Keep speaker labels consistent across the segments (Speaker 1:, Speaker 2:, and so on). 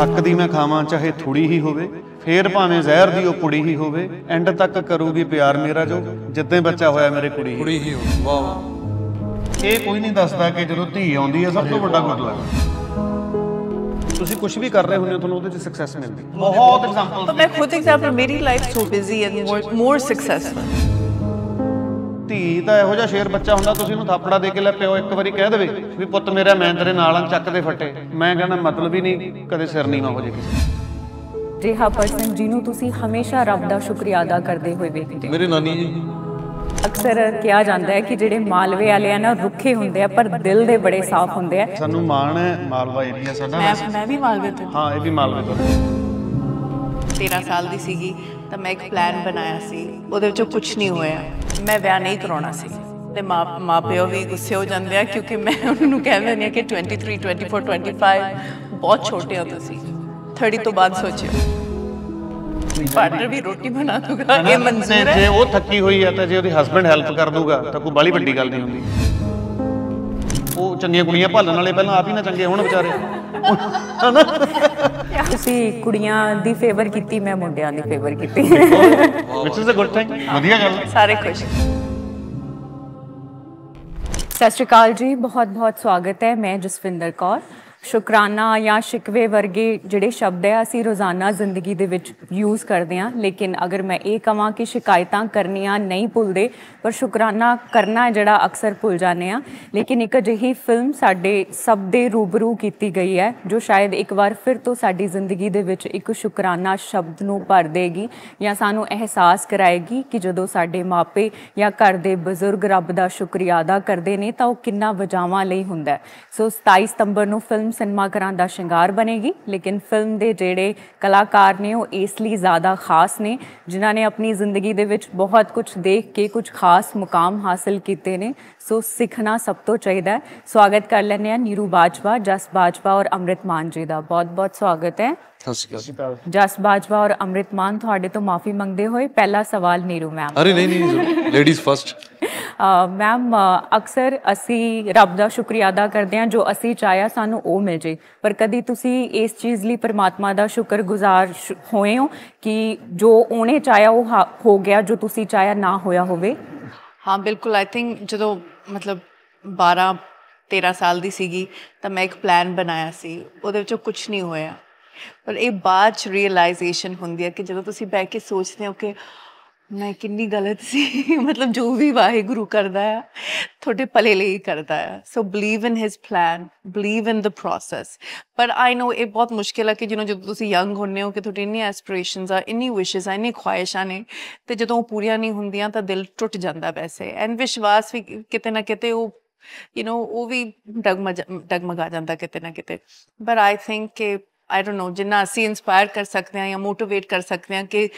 Speaker 1: ਹੱਕ ਦੀ ਮੈਂ ਖਾਵਾਂ ਚਾਹੇ ਥੋੜੀ ਹੀ ਹੋਵੇ ਫੇਰ ਭਾਵੇਂ ਜ਼ਹਿਰ ਦੀ ਉਹ ਕੁੜੀ ਹੀ ਹੋਵੇ ਐਂਡ ਤੱਕ ਕਰੂਗੀ ਪਿਆਰ ਮੇਰਾ ਜੋ ਜਿੱਦਾਂ ਬੱਚਾ ਹੋਇਆ ਮੇਰੇ ਕੁੜੀ ਕੁੜੀ ਹੀ ਹੋਵੇ
Speaker 2: ਵਾਹ
Speaker 1: ਇਹ ਕੋਈ ਨਹੀਂ ਦੱਸਦਾ ਕਿ ਜਦੋਂ ਧੀ ਆਉਂਦੀ ਹੈ ਸਭ ਤੋਂ ਵੱਡਾ ਗੁੱਟ ਲੱਗਦਾ ਤੁਸੀਂ ਕੁਝ ਵੀ ਕਰ ਰਹੇ ਹੋ ਹੋ ਤੁਹਾਨੂੰ ਉਹਦੇ ਚ ਸਕਸੈਸ ਮਿਲਦੀ
Speaker 3: ਬਹੁਤ ਐਗਜ਼ਾਮਪਲ ਮੈਂ ਖੁਦ ਐਗਜ਼ਾਮਪਲ ਮੇਰੀ life so busy and
Speaker 1: more successful ਧੀ ਦਾ ਇਹੋ ਜਿਹਾ ਸ਼ੇਰ ਬੱਚਾ ਹੁੰਦਾ ਤੁਸੀਂ ਉਹਨੂੰ ਥਾਪੜਾ ਦੇ ਕੇ ਲੈ ਪਿਓ ਇੱਕ ਵਾਰੀ ਕਹਿ ਦੇਵੇ ਵੀ ਪੁੱਤ ਮੇਰਾ ਮੈਂ ਤੇਰੇ ਨਾਲ ਆਂ ਚੱਕ ਦੇ ਫੱਟੇ ਮੈਂ ਕਹਿੰਦਾ ਮਤਲਬ ਹੀ ਨਹੀਂ ਕਦੇ ਸਿਰ ਨਹੀਂ ਹੋ ਜੇ ਕਿਸੇ
Speaker 4: ਜਿਹਾ ਪਰਸਨ ਜਿਹਨੂੰ ਤੁਸੀਂ ਹਮੇਸ਼ਾ ਰੱਬ ਦਾ ਸ਼ੁਕਰੀਆ ਅਦਾ ਕਰਦੇ ਹੋਏ
Speaker 1: ਵੇਖਦੇ ਮੇਰੇ ਨਾਨੀ ਜੀ
Speaker 4: ਅਕਸਰ ਕਿਹਾ ਜਾਂਦਾ ਹੈ ਕਿ ਜਿਹੜੇ ਮਾਲਵੇ ਵਾਲੇ ਆ ਨਾ ਰੁੱਖੇ
Speaker 3: ਹੁੰਦੇ ਆ ਪਰ ਦਿਲ ਦੇ ਬੜੇ ਸਾਫ਼ ਹੁੰਦੇ ਆ
Speaker 4: ਸਾਨੂੰ
Speaker 1: ਮਾਣ ਹੈ ਮਾਲਵਾ ਏਰੀਆ ਸਾਡਾ ਮੈਂ ਮੈਂ ਵੀ ਮਾਲਵੇ ਤੋਂ ਹਾਂ ਇਹ ਵੀ ਮਾਲਵੇ ਤੋਂ
Speaker 3: 13 ਸਾਲ ਦੀ ਸੀਗੀ ਤਾਂ ਮੈਂ ਇੱਕ ਪਲਾਨ ਬਣਾਇਆ ਸੀ ਉਹਦੇ ਵਿੱਚੋਂ ਕੁਝ ਨਹੀਂ ਹੋਇਆ ਮੈਂ ਵਿਆਹ ਨਹੀਂ ਕਰਾਉਣਾ ਸੀ ਤੇ ਮਾਪਿਓ ਵੀ ਗੁੱਸੇ ਹੋ ਜਾਂਦੇ ਆ ਕਿਉਂਕਿ ਮੈਂ ਉਹਨਾਂ ਨੂੰ ਕਹਿ ਦਿੰਦੀ ਆ ਕਿ 23 24 25 ਬਹੁਤ ਛੋਟੇ ਹੋ ਤੁਸੀਂ 30 ਤੋਂ ਬਾਅਦ ਸੋਚਿਓ ਪਾਰਟਨਰ ਵੀ ਰੋਟੀ ਬਣਾ ਦੂਗਾ ਇਹ ਮਨਜ਼ੂਰ ਹੈ ਜੇ
Speaker 1: ਉਹ ਥੱਕੀ ਹੋਈ ਹੈ ਤਾਂ ਜੇ ਉਹਦੇ ਹਸਬੰਡ ਹੈਲਪ ਕਰ ਦੂਗਾ ਤਾਂ ਕੋਈ ਬਾਲੀ ਵੱਡੀ ਗੱਲ ਨਹੀਂ ਹੁੰਦੀ ਉਹ ਚੰਗੀਆਂ ਕੁੜੀਆਂ ਭਾਲਣ ਵਾਲੇ ਪਹਿਲਾਂ ਆਪ ਹੀ ਨਾ ਚੰਗੇ ਹੋਣ ਵਿਚਾਰੇ ਹਨਾ
Speaker 4: ਤੁਸੀਂ ਕੁੜੀਆਂ ਦੀ ਫੇਵਰ ਕੀਤੀ ਮੈਂ ਮੁੰਡਿਆਂ ਦੀ ਫੇਵਰ ਕੀਤੀ ਵਿਚ
Speaker 1: ਇਜ਼
Speaker 3: ਅ ਗੁੱਡ ਥਿੰਗ ਵਧੀਆ ਗੱਲ ਸਾਰੇ ਖੁਸ਼
Speaker 4: ਸਤਿ ਸ਼੍ਰੀ ਅਕਾਲ ਜੀ ਬਹੁਤ ਬਹੁਤ ਸਵਾਗਤ ਹੈ ਮੈਂ ਜਸਵਿੰਦਰ ਕੌਰ ਸ਼ੁਕਰਾਨਾ ਜਾਂ ਸ਼ਿਕਵੇ ਵਰਗੇ ਜਿਹੜੇ ਸ਼ਬਦ ਆ ਅਸੀਂ ਰੋਜ਼ਾਨਾ ਜ਼ਿੰਦਗੀ ਦੇ ਵਿੱਚ ਯੂਜ਼ ਕਰਦੇ ਆ ਲੇਕਿਨ ਅਗਰ ਮੈਂ ਇਹ ਕਹਾਂ ਕਿ ਸ਼ਿਕਾਇਤਾਂ ਕਰਨੀਆਂ ਨਹੀਂ ਭੁੱਲਦੇ ਪਰ ਸ਼ੁਕਰਾਨਾ ਕਰਨਾ ਜਿਹੜਾ ਅਕਸਰ ਭੁੱਲ ਜਾਂਦੇ ਆ ਲੇਕਿਨ ਇੱਕ ਅਜਿਹੀ ਫਿਲਮ ਸਾਡੇ ਸਭ ਦੇ ਰੂਬਰੂ ਕੀਤੀ ਗਈ ਹੈ ਜੋ ਸ਼ਾਇਦ ਇੱਕ ਵਾਰ ਫਿਰ ਤੋਂ ਸਾਡੀ ਜ਼ਿੰਦਗੀ ਦੇ ਵਿੱਚ ਇੱਕ ਸ਼ੁਕਰਾਨਾ ਸ਼ਬਦ ਨੂੰ ਭਰ ਦੇਗੀ ਜਾਂ ਸਾਨੂੰ ਅਹਿਸਾਸ ਕਰਾਏਗੀ ਕਿ ਜਦੋਂ ਸਾਡੇ ਮਾਪੇ ਜਾਂ ਘਰ ਦੇ ਬਜ਼ੁਰਗ ਰੱਬ ਦਾ ਸ਼ੁਕਰੀਆ ਅਦਾ ਕਰਦੇ ਨੇ ਤਾਂ ਉਹ ਕਿੰਨਾ ਵਜਾਵਾਂ ਲਈ ਹੁੰਦਾ ਸੋ 27 ਸਤੰਬਰ ਨੂੰ ਫਿਲਮ ਸਿਨੇਮਾ ਘਰਾਂ ਦਾ ਸ਼ਿੰਗਾਰ ਬਣੇਗੀ ਲੇਕਿਨ ਫਿਲਮ ਦੇ ਜਿਹੜੇ ਕਲਾਕਾਰ ਨੇ ਉਹ ਇਸ ਲਈ ਜ਼ਿਆਦਾ ਖਾਸ ਨੇ ਜਿਨ੍ਹਾਂ ਨੇ ਆਪਣੀ ਜ਼ਿੰਦਗੀ ਦੇ ਵਿੱਚ ਬਹੁਤ ਕੁਝ ਦੇਖ ਕੇ ਕੁਝ ਖਾਸ ਮੁਕਾਮ ਹਾਸਲ ਕੀਤੇ ਨੇ ਸੋ ਸਿੱਖਣਾ ਸਭ ਤੋਂ ਚਾਹੀਦਾ ਸਵਾਗਤ ਕਰ ਲੈਂਦੇ ਆ ਨੀਰੂ ਬਾਜਵਾ ਜਸ ਬਾਜਵਾ ਔਰ ਅਮ੍ਰਿਤ ਮਾਨ ਜੀ ਦਾ ਬਹੁਤ ਬਹੁਤ ਸਵਾਗਤ ਹੈ ਸਤਿ ਸ਼੍ਰੀ ਅਕਾਲ ਜਸ ਬਾਜਵਾ ਔਰ ਅਮਰਿਤ ਮਾਨ ਤੁਹਾਡੇ ਤੋਂ ਮਾਫੀ ਮੰਗਦੇ ਹੋਏ ਪਹਿਲਾ ਸਵਾਲ ਨੀਰੂ ਮੈਮ ਅਰੇ ਨਹੀਂ ਨਹੀਂ ਲੇਡੀਜ਼ ਫਸਟ ਮੈਮ ਅਕਸਰ ਅਸੀਂ ਰੱਬ ਦਾ ਸ਼ੁਕਰੀਆ ਅਦਾ ਕਰਦੇ ਹਾਂ ਜੋ ਅਸੀਂ ਚਾਹਿਆ ਸਾਨੂੰ ਉਹ ਮਿਲ ਜੇ ਪਰ ਕਦੀ ਤੁਸੀਂ ਇਸ ਚੀਜ਼ ਲਈ ਪਰਮਾਤਮਾ ਦਾ ਸ਼ੁਕਰਗੁਜ਼ਾਰ ਹੋਏ ਹੋ ਕਿ ਜੋ ਉਹਨੇ ਚਾਹਿਆ ਉਹ ਹੋ ਗਿਆ
Speaker 3: ਜੋ ਤੁਸੀਂ ਚਾਹਿਆ ਨਾ ਹੋਇਆ ਹੋਵੇ ਹਾਂ ਬਿਲਕੁਲ ਆਈ ਥਿੰਕ ਜਦੋਂ ਮਤਲਬ 12 13 ਸਾਲ ਦੀ ਸੀਗੀ ਤਾਂ ਮੈਂ ਇੱਕ ਪਲਾਨ ਬਣਾਇਆ ਸੀ ਉਹਦੇ ਵਿੱਚੋਂ ਕੁਝ ਨਹੀਂ ਹੋਇਆ ਪਰ ਇਹ ਬਾਅਦ ਚ ਰੀਅਲਾਈਜੇਸ਼ਨ ਹੁੰਦੀ ਹੈ ਕਿ ਜਦੋਂ ਤੁਸੀਂ ਬੈ ਕੇ ਸੋਚਦੇ ਹੋ ਕਿ ਮੈਂ ਕਿੰਨੀ ਗਲਤ ਸੀ ਮਤਲਬ ਜੋ ਵੀ ਵਾਹਿਗੁਰੂ ਕਰਦਾ ਹੈ ਤੁਹਾਡੇ ਭਲੇ ਲਈ ਕਰਦਾ ਹੈ so believe in his plan believe in the process ਪਰ ਆਈ نو ਇਹ ਬਹੁਤ ਮੁਸ਼ਕਿਲ ਹੈ ਕਿ ਜਦੋਂ ਜਦੋਂ ਤੁਸੀਂ ਯੰਗ ਹੁੰਨੇ ਹੋ ਕਿ ਤੁਹਾਡੇ ਇੰਨੀ ਐਸਪੀਰੇਸ਼ਨਸ ਆ ਇੰਨੀ ਵਿਸ਼ਸ ਆ ਇੰਨੀ ਖੁਆਇਸ਼ਾਂ ਨੇ ਤੇ ਜਦੋਂ ਉਹ ਪੂਰੀਆਂ ਨਹੀਂ ਹੁੰਦੀਆਂ ਤਾਂ ਦਿਲ ਟੁੱਟ ਜਾਂਦਾ ਵੈਸੇ ਐਂਡ ਵਿਸ਼ਵਾਸ ਵੀ ਕਿਤੇ ਨਾ ਕਿਤੇ ਉਹ ਯੂ نو ਉਹ ਵੀ ਡਗਮਗਾ ਜਾਂਦਾ ਕਿਤੇ ਨਾ ਕਿਤੇ ਬਟ ਆਈ ਥਿੰਕ ਕਿ ਆਈ ਡੋਨਟ ਨੋ ਜਿੰਨਾ ਅਸੀਂ ਇਨਸਪਾਇਰ ਕਰ ਸਕਦੇ ਹਾਂ ਜਾਂ ਮੋਟੀਵੇਟ ਕਰ ਸਕਦੇ ਹਾਂ ਕਿ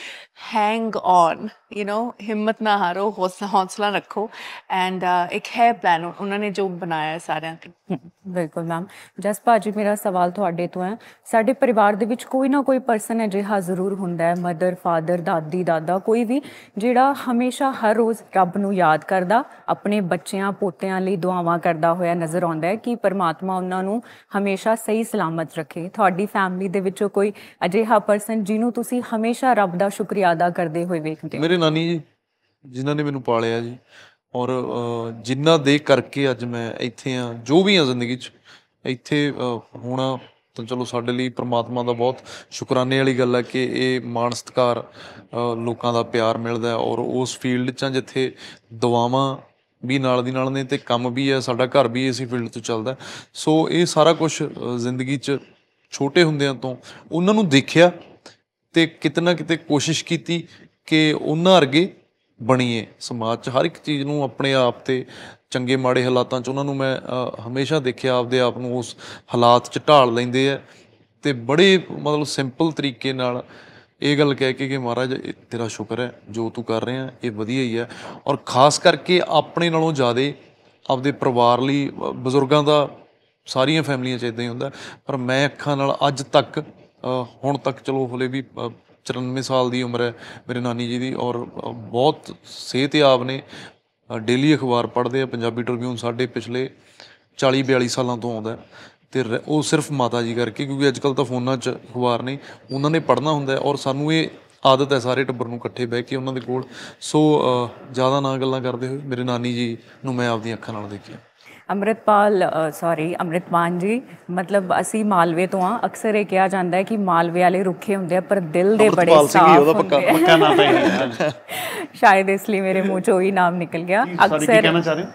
Speaker 3: ਹੈਂਗ ਔਨ ਯੂ نو ਹਿੰਮਤ ਨਾ ਹਾਰੋ ਹੌਸਲਾ ਰੱਖੋ ਐਂਡ ਇੱਕ ਹੈ ਪਲਾਨ ਉਹਨਾਂ ਨੇ ਜੋ ਬਣਾਇਆ ਸਾਰਿਆਂ ਦਾ
Speaker 4: ਬਿਲਕੁਲ ਮੈਮ ਜਸ ਭਾਜੀ ਮੇਰਾ ਸਵਾਲ ਤੁਹਾਡੇ ਤੋਂ ਹੈ ਸਾਡੇ ਪਰਿਵਾਰ ਦੇ ਵਿੱਚ ਕੋਈ ਨਾ ਕੋਈ ਪਰਸਨ ਹੈ ਜਿਹੜਾ ਜ਼ਰੂਰ ਹੁੰਦਾ ਹੈ ਮਦਰ ਫਾਦਰ ਦਾਦੀ ਦਾਦਾ ਕੋਈ ਵੀ ਜਿਹੜਾ ਹਮੇਸ਼ਾ ਹਰ ਰੋਜ਼ ਰੱਬ ਨੂੰ ਯਾਦ ਕਰਦਾ ਆਪਣੇ ਬੱਚਿਆਂ ਪੋਤਿਆਂ ਲਈ ਦੁਆਵਾਂ ਕਰਦਾ ਹੋਇਆ ਨਜ਼ਰ ਆਉਂਦਾ ਹੈ ਕਿ ਪਰਮਾਤਮਾ ਉਹਨਾਂ ਨੂੰ ਹਮੇਸ਼ਾ ਸਹੀ ਸਲਾਮਤ ਰੱਖੇ ਤੁਹਾਡੀ ਫੈਮਿਲੀ ਫੈਮਿਲੀ ਦੇ ਵਿੱਚੋਂ ਕੋਈ ਅਜਿਹਾ ਪਰਸਨ ਜਿਹਨੂੰ ਤੁਸੀਂ ਹਮੇਸ਼ਾ ਰੱਬ ਦਾ ਸ਼ੁਕਰੀਆ ਅਦਾ ਕਰਦੇ ਹੋਏ ਵੇਖਦੇ ਹੋ ਮੇਰੇ
Speaker 2: ਨਾਨੀ ਜੀ ਜਿਨ੍ਹਾਂ ਨੇ ਮੈਨੂੰ ਪਾਲਿਆ ਜੀ ਔਰ ਜਿਨ੍ਹਾਂ ਦੇ ਕਰਕੇ ਅੱਜ ਮੈਂ ਇੱਥੇ ਆ ਜੋ ਵੀ ਆ ਜ਼ਿੰਦਗੀ 'ਚ ਇੱਥੇ ਹੋਣਾ ਤਾਂ ਚਲੋ ਸਾਡੇ ਲਈ ਪ੍ਰਮਾਤਮਾ ਦਾ ਬਹੁਤ ਸ਼ੁਕਰਾਨੇ ਵਾਲੀ ਗੱਲ ਹੈ ਕਿ ਇਹ ਮਾਣ ਸਤਕਾਰ ਲੋਕਾਂ ਦਾ ਪਿਆਰ ਮਿਲਦਾ ਹੈ ਔਰ ਉਸ ਫੀਲਡ 'ਚ ਜਿੱਥੇ ਦੁਆਵਾਂ ਵੀ ਨਾਲ ਦੀ ਨਾਲ ਨੇ ਤੇ ਕੰਮ ਵੀ ਹੈ ਸਾਡਾ ਘਰ ਵੀ ਇਸੇ ਫੀਲਡ ਤੋਂ ਚੱਲਦਾ ਸੋ ਇਹ ਸਾਰਾ ਕੁਝ ਜ਼ਿੰਦਗੀ 'ਚ ਛੋਟੇ ਹੁੰਦਿਆਂ ਤੋਂ ਉਹਨਾਂ ਨੂੰ ਦੇਖਿਆ ਤੇ ਕਿਤਨਾ ਕਿਤੇ ਕੋਸ਼ਿਸ਼ ਕੀਤੀ ਕਿ ਉਹਨਾਂ ਵਰਗੇ ਬਣੀਏ ਸਮਾਜ 'ਚ ਹਰ ਇੱਕ ਚੀਜ਼ ਨੂੰ ਆਪਣੇ ਆਪ ਤੇ ਚੰਗੇ ਮਾੜੇ ਹਾਲਾਤਾਂ 'ਚ ਉਹਨਾਂ ਨੂੰ ਮੈਂ ਹਮੇਸ਼ਾ ਦੇਖਿਆ ਆਪਦੇ ਆਪ ਨੂੰ ਉਸ ਹਾਲਾਤ 'ਚ ਢਾਲ ਲੈਂਦੇ ਆ ਤੇ ਬੜੇ ਮਤਲਬ ਸਿੰਪਲ ਤਰੀਕੇ ਨਾਲ ਇਹ ਗੱਲ ਕਹਿ ਕੇ ਕਿ ਮਹਾਰਾਜ ਤੇਰਾ ਸ਼ੁਕਰ ਹੈ ਜੋ ਤੂੰ ਕਰ ਰਿਹਾ ਇਹ ਵਧੀਆ ਹੀ ਹੈ ਔਰ ਖਾਸ ਕਰਕੇ ਆਪਣੇ ਨਾਲੋਂ ਜ਼ਿਆਦਾ ਆਪਦੇ ਪਰਿਵਾਰ ਲਈ ਬਜ਼ੁਰਗਾਂ ਦਾ ਸਾਰੀਆਂ ਫੈਮਲੀਆਂ 'ਚ ਇਦਾਂ ਹੀ ਹੁੰਦਾ ਪਰ ਮੈਂ ਅੱਖਾਂ ਨਾਲ ਅੱਜ ਤੱਕ ਹੁਣ ਤੱਕ ਚਲੋ ਹਲੇ ਵੀ 94 ਸਾਲ ਦੀ ਉਮਰ ਹੈ ਮੇਰੇ ਨਾਨੀ ਜੀ ਦੀ ਔਰ ਬਹੁਤ ਸਿਹਤਯਾਬ ਨੇ ਡੇਲੀ ਅਖਬਾਰ ਪੜ੍ਹਦੇ ਆ ਪੰਜਾਬੀ ਟ੍ਰਿਬਿਊਨ ਸਾਡੇ ਪਿਛਲੇ 40 42 ਸਾਲਾਂ ਤੋਂ ਆਉਂਦਾ ਤੇ ਉਹ ਸਿਰਫ ਮਾਤਾ ਜੀ ਕਰਕੇ ਕਿਉਂਕਿ ਅੱਜ ਕੱਲ ਤਾਂ ਫੋਨਾਂ 'ਚ ਅਖਬਾਰ ਨਹੀਂ ਉਹਨਾਂ ਨੇ ਪੜ੍ਹਨਾ ਹੁੰਦਾ ਔਰ ਸਾਨੂੰ ਇਹ ਆਦਤ ਹੈ ਸਾਰੇ ਟੱਬਰ ਨੂੰ ਇਕੱਠੇ ਬਹਿ ਕੇ ਉਹਨਾਂ ਦੇ ਕੋਲ ਸੋ ਜ਼ਿਆਦਾ ਨਾ ਗੱਲਾਂ ਕਰਦੇ ਹੋਏ ਮੇਰੇ ਨਾਨੀ ਜੀ ਨੂੰ ਮੈਂ ਆਪਣੀਆਂ ਅੱਖਾਂ ਨਾਲ ਦੇਖਿਆ
Speaker 4: ਅਮਰਿਤਪਾਲ ਸੌਰੀ ਅਮਰਿਤਮਾਨ ਜੀ ਮਤਲਬ ਅਸੀਂ ਮਾਲਵੇ ਤੋਂ ਆ ਅਕਸਰ ਇਹ ਕਿਹਾ ਜਾਂਦਾ ਹੈ ਕਿ ਮਾਲਵੇ ਵਾਲੇ ਰੁੱਖੇ ਹੁੰਦੇ ਆ ਪਰ ਦਿਲ ਦੇ ਬੜੇ ਸਾਫ਼ ਹੁੰਦੇ ਪੱਕਾ ਪੱਕਾ ਨਾਮ ਹੈ ਸ਼ਾਇਦ ਇਸ ਲਈ ਮੇਰੇ ਮੂੰਹ ਚੋਂ ਹੀ ਨਾਮ ਨਿਕਲ ਗਿਆ ਅਕਸਰ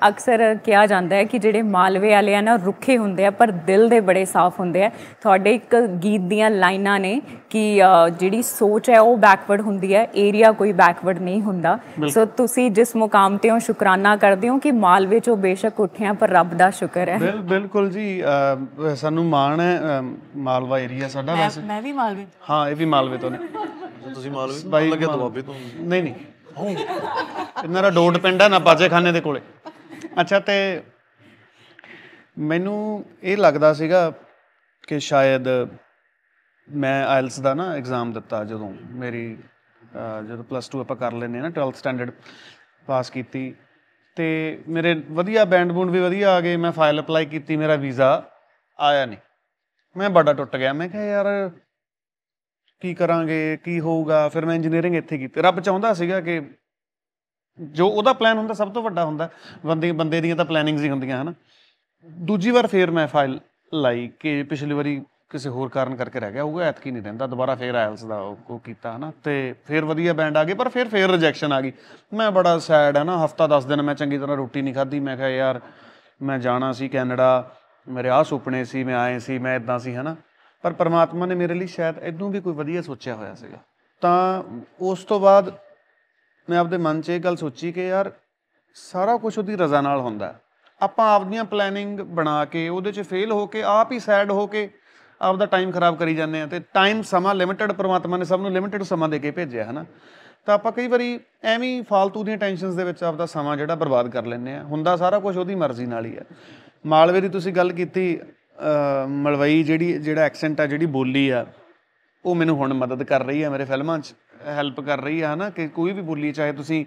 Speaker 4: ਅਕਸਰ ਕਿਹਾ ਜਾਂਦਾ ਹੈ ਕਿ ਜਿਹੜੇ ਮਾਲਵੇ ਵਾਲੇ ਆ ਨਾ ਰੁੱਖੇ ਹੁੰਦੇ ਆ ਪਰ ਦਿਲ ਦੇ ਬੜੇ ਸਾਫ਼ ਹੁੰਦੇ ਆ ਤੁਹਾਡੇ ਇੱਕ ਗੀਤ ਦੀਆਂ ਲਾਈਨਾਂ ਨੇ ਕਿ ਜਿਹੜੀ ਸੋਚ ਹੈ ਉਹ ਬੈਕਵਰਡ ਹੁੰਦੀ ਹੈ ਏਰੀਆ ਕੋਈ ਬੈਕਵਰਡ ਨਹੀਂ ਹੁੰਦਾ ਸੋ ਤੁਸੀਂ ਜਿਸ ਮੁਕਾਮ ਤੇ ਹੋ ਸ਼ੁਕਰਾਨਾ ਕਰਦੇ ਹੋ ਕਿ ਮਾਲਵੇ ਚੋਂ ਬੇਸ਼ੱਕ ਉੱਠਿਆ ਪਰ ਰੱਬ ਦਾ ਸ਼ੁਕਰ ਹੈ
Speaker 1: ਬਿਲਕੁਲ ਜੀ ਸਾਨੂੰ ਮਾਣ ਹੈ ਮਾਲਵਾ ਏਰੀਆ ਸਾਡਾ ਵੈਸੇ ਮੈਂ ਵੀ ਮਾਲਵੇ ਹਾਂ ਇਹ ਵੀ ਮਾਲਵੇ ਤੋਂ ਨੇ ਤੁਸੀਂ ਮਾਲਵੇ ਲੱਗੇ ਦੁਆਬੇ ਤੋਂ ਨਹੀਂ ਨਹੀਂ ਇਹਨਾਂ ਦਾ ਡੋਡ ਪਿੰਡ ਹੈ ਨਾ ਬਾਜੇਖਾਨੇ ਦੇ ਕੋਲੇ ਅੱਛਾ ਤੇ ਮੈਨੂੰ ਇਹ ਲੱਗਦਾ ਸੀਗਾ ਕਿ ਸ਼ਾਇਦ ਮੈਂ ਆਇਲਸ ਦਾ ਨਾ ਐਗਜ਼ਾਮ ਦਿੱਤਾ ਜਦੋਂ ਮੇਰੀ ਜਦੋਂ ਪਲੱਸ 2 ਆਪਾਂ ਕਰ ਲੈਨੇ ਨਾ 12th ਸਟੈਂਡਰਡ ਪਾਸ ਕੀਤੀ ਤੇ ਮੇਰੇ ਵਧੀਆ ਬੈਂਡ ਬੂੰਡ ਵੀ ਵਧੀਆ ਆ ਗਏ ਮੈਂ ਫਾਈਲ ਅਪਲਾਈ ਕੀਤੀ ਮੇਰਾ ਵੀਜ਼ਾ ਆਇਆ ਨਹੀਂ ਮੈਂ ਬੜਾ ਟੁੱਟ ਗਿਆ ਮੈਂ ਕਿਹਾ ਯਾਰ ਕੀ ਕਰਾਂਗੇ ਕੀ ਹੋਊਗਾ ਫਿਰ ਮੈਂ ਇੰਜੀਨੀਅਰਿੰਗ ਇੱਥੇ ਕੀਤੀ ਰੱਬ ਚਾਹੁੰਦਾ ਸੀਗਾ ਕਿ ਜੋ ਉਹਦਾ ਪਲਾਨ ਹੁੰਦਾ ਸਭ ਤੋਂ ਵੱਡਾ ਹੁੰਦਾ ਬੰਦੇ ਬੰਦੇ ਦੀਆਂ ਤਾਂ ਪਲੈਨਿੰਗਸ ਹੀ ਹੁੰਦੀਆਂ ਹਨ ਦੂਜੀ ਵਾਰ ਫੇਰ ਮੈਂ ਫਾਈਲ ਲਾਈ ਕਿ ਪਿਛਲੀ ਵਾਰੀ ਕਿਸੇ ਹੋਰ ਕਾਰਨ ਕਰਕੇ ਰਹਿ ਗਿਆ ਹੋਊਗਾ ਐਤਕੀ ਨਹੀਂ ਰਹਿੰਦਾ ਦੁਬਾਰਾ ਫੇਰ ਆਇਲਸ ਦਾ ਉਹ ਕੀਤਾ ਹਨਾ ਤੇ ਫੇਰ ਵਧੀਆ ਬੈਂਡ ਆ ਗਏ ਪਰ ਫੇਰ ਫੇਰ ਰਿਜੈਕਸ਼ਨ ਆ ਗਈ ਮੈਂ ਬੜਾ ਸੈਡ ਹੈ ਨਾ ਹਫਤਾ 10 ਦਿਨ ਮੈਂ ਚੰਗੀ ਤਰ੍ਹਾਂ ਰੋਟੀ ਨਹੀਂ ਖਾਧੀ ਮੈਂ ਕਿਹਾ ਯਾਰ ਮੈਂ ਜਾਣਾ ਸੀ ਕੈਨੇਡਾ ਮੇਰੇ ਆ ਸੁਪਨੇ ਸੀ ਮੈਂ ਆਏ ਸੀ ਮੈਂ ਇਦਾਂ ਸੀ ਹਨਾ ਪਰ ਪਰਮਾਤਮਾ ਨੇ ਮੇਰੇ ਲਈ ਸ਼ਾਇਦ ਇਦੋਂ ਵੀ ਕੋਈ ਵਧੀਆ ਸੋਚਿਆ ਹੋਇਆ ਸੀਗਾ ਤਾਂ ਉਸ ਤੋਂ ਬਾਅਦ ਮੈਂ ਆਪਦੇ ਮਨ 'ਚ ਇਹ ਗੱਲ ਸੋਚੀ ਕਿ ਯਾਰ ਸਾਰਾ ਕੁਝ ਉਹਦੀ ਰਜ਼ਾ ਨਾਲ ਹੁੰਦਾ ਆਪਾਂ ਆਪਦੀਆਂ ਪਲੈਨਿੰਗ ਬਣਾ ਕੇ ਉਹਦੇ 'ਚ ਫੇਲ ਹੋ ਕੇ ਆਪ ਹੀ ਸੈਡ ਹੋ ਕੇ ਆਪ ਦਾ ਟਾਈਮ ਖਰਾਬ ਕਰੀ ਜਾਂਦੇ ਆ ਤੇ ਟਾਈਮ ਸਮਾਂ ਲਿਮਿਟਡ ਪਰਮਾਤਮਾ ਨੇ ਸਭ ਨੂੰ ਲਿਮਿਟਡ ਸਮਾਂ ਦੇ ਕੇ ਭੇਜਿਆ ਹੈ ਨਾ ਤਾਂ ਆਪਾਂ ਕਈ ਵਾਰੀ ਐਵੇਂ ਫਾਲਤੂ ਦੀਆਂ ਟੈਨਸ਼ਨਸ ਦੇ ਵਿੱਚ ਆਪ ਦਾ ਸਮਾਂ ਜਿਹੜਾ ਬਰਬਾਦ ਕਰ ਲੈਂਦੇ ਆ ਹੁੰਦਾ ਸਾਰਾ ਕੁਝ ਉਹਦੀ ਮਰਜ਼ੀ ਨਾਲ ਹੀ ਆ ਮਾਲਵੇ ਦੀ ਤੁਸੀਂ ਗੱਲ ਕੀਤੀ ਮਲਵਈ ਜਿਹੜੀ ਜਿਹੜਾ ਐਕਸੈਂਟ ਆ ਜਿਹੜੀ ਬੋਲੀ ਆ ਉਹ ਮੈਨੂੰ ਹੁਣ ਮਦਦ ਕਰ ਰਹੀ ਹੈ ਮੇਰੇ ਫਿਲਮਾਂ 'ਚ ਹੈਲਪ ਕਰ ਰਹੀ ਆ ਹਨਾ ਕਿ ਕੋਈ ਵੀ ਬੋਲੀ ਚਾਹੇ ਤੁਸੀਂ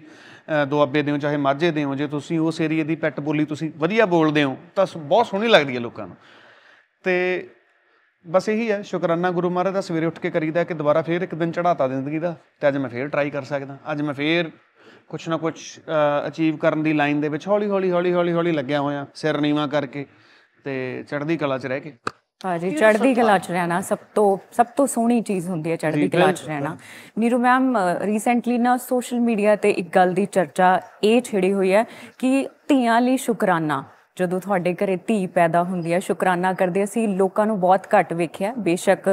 Speaker 1: ਦੁਆਬੇ ਦੇ ਹੋ ਚਾਹੇ ਮਾਝੇ ਦੇ ਹੋ ਜੇ ਤੁਸੀਂ ਉਸ ਏਰੀਏ ਦੀ ਪੈਟ ਬੋਲੀ ਤੁਸੀਂ ਵਧੀਆ ਬੋਲਦੇ ਹੋ ਤਾਂ ਬਹੁਤ ਸੋਹਣੀ ਲੱਗਦੀ ਹੈ ਲੋਕਾਂ ਨੂੰ ਤੇ ਬਸ ਇਹੀ ਹੈ ਸ਼ੁਕਰਾਨਾ ਗੁਰੂ ਮਹਾਰਾਜ ਦਾ ਸਵੇਰੇ ਉੱਠ ਕੇ ਕਰੀਦਾ ਕਿ ਦੁਬਾਰਾ ਫੇਰ ਇੱਕ ਦਿਨ ਚੜਾਤਾ ਜ਼ਿੰਦਗੀ ਦਾ ਤੇ ਅੱਜ ਮੈਂ ਫੇਰ ਟਰਾਈ ਕਰ ਸਕਦਾ ਅੱਜ ਮੈਂ ਫੇਰ ਕੁਛ ਨਾ ਕੁਛ ਅਚੀਵ ਕਰਨ ਦੀ ਲਾਈਨ ਦੇ ਵਿੱਚ ਹੌਲੀ ਹੌਲੀ ਹੌਲੀ ਹੌਲੀ ਹੌਲੀ ਲੱਗਿਆ ਹੋਇਆ ਸਿਰ ਨੀਵਾ ਕਰਕੇ ਤੇ ਚੜ੍ਹਦੀ ਕਲਾ 'ਚ ਰਹਿ ਕੇ
Speaker 4: ਹਾਂਜੀ ਚੜ੍ਹਦੀ ਕਲਾ 'ਚ ਰਹਿਣਾ ਸਭ ਤੋਂ ਸਭ ਤੋਂ ਸੋਹਣੀ ਚੀਜ਼ ਹੁੰਦੀ ਹੈ ਚੜ੍ਹਦੀ ਕਲਾ 'ਚ ਰਹਿਣਾ ਨੀਰੂ ਮੈਮ ਰੀਸੈਂਟਲੀ ਨਾ ਸੋਸ਼ਲ ਮੀਡੀਆ ਤੇ ਇੱਕ ਗੱਲ ਦੀ ਚਰਚਾ ਇਹ ਛਿੜੀ ਹੋਈ ਹੈ ਕਿ ਧੀਆਂ ਲਈ ਸ਼ੁਕਰਾਨਾ ਜਦੋਂ ਤੁਹਾਡੇ ਘਰੇ ਧੀ ਪੈਦਾ ਹੁੰਦੀ ਹੈ ਸ਼ੁਕਰਾਨਾ ਕਰਦੇ ਅਸੀਂ ਲੋਕਾਂ ਨੂੰ ਬਹੁਤ ਘੱਟ ਵੇਖਿਆ ਬੇਸ਼ੱਕ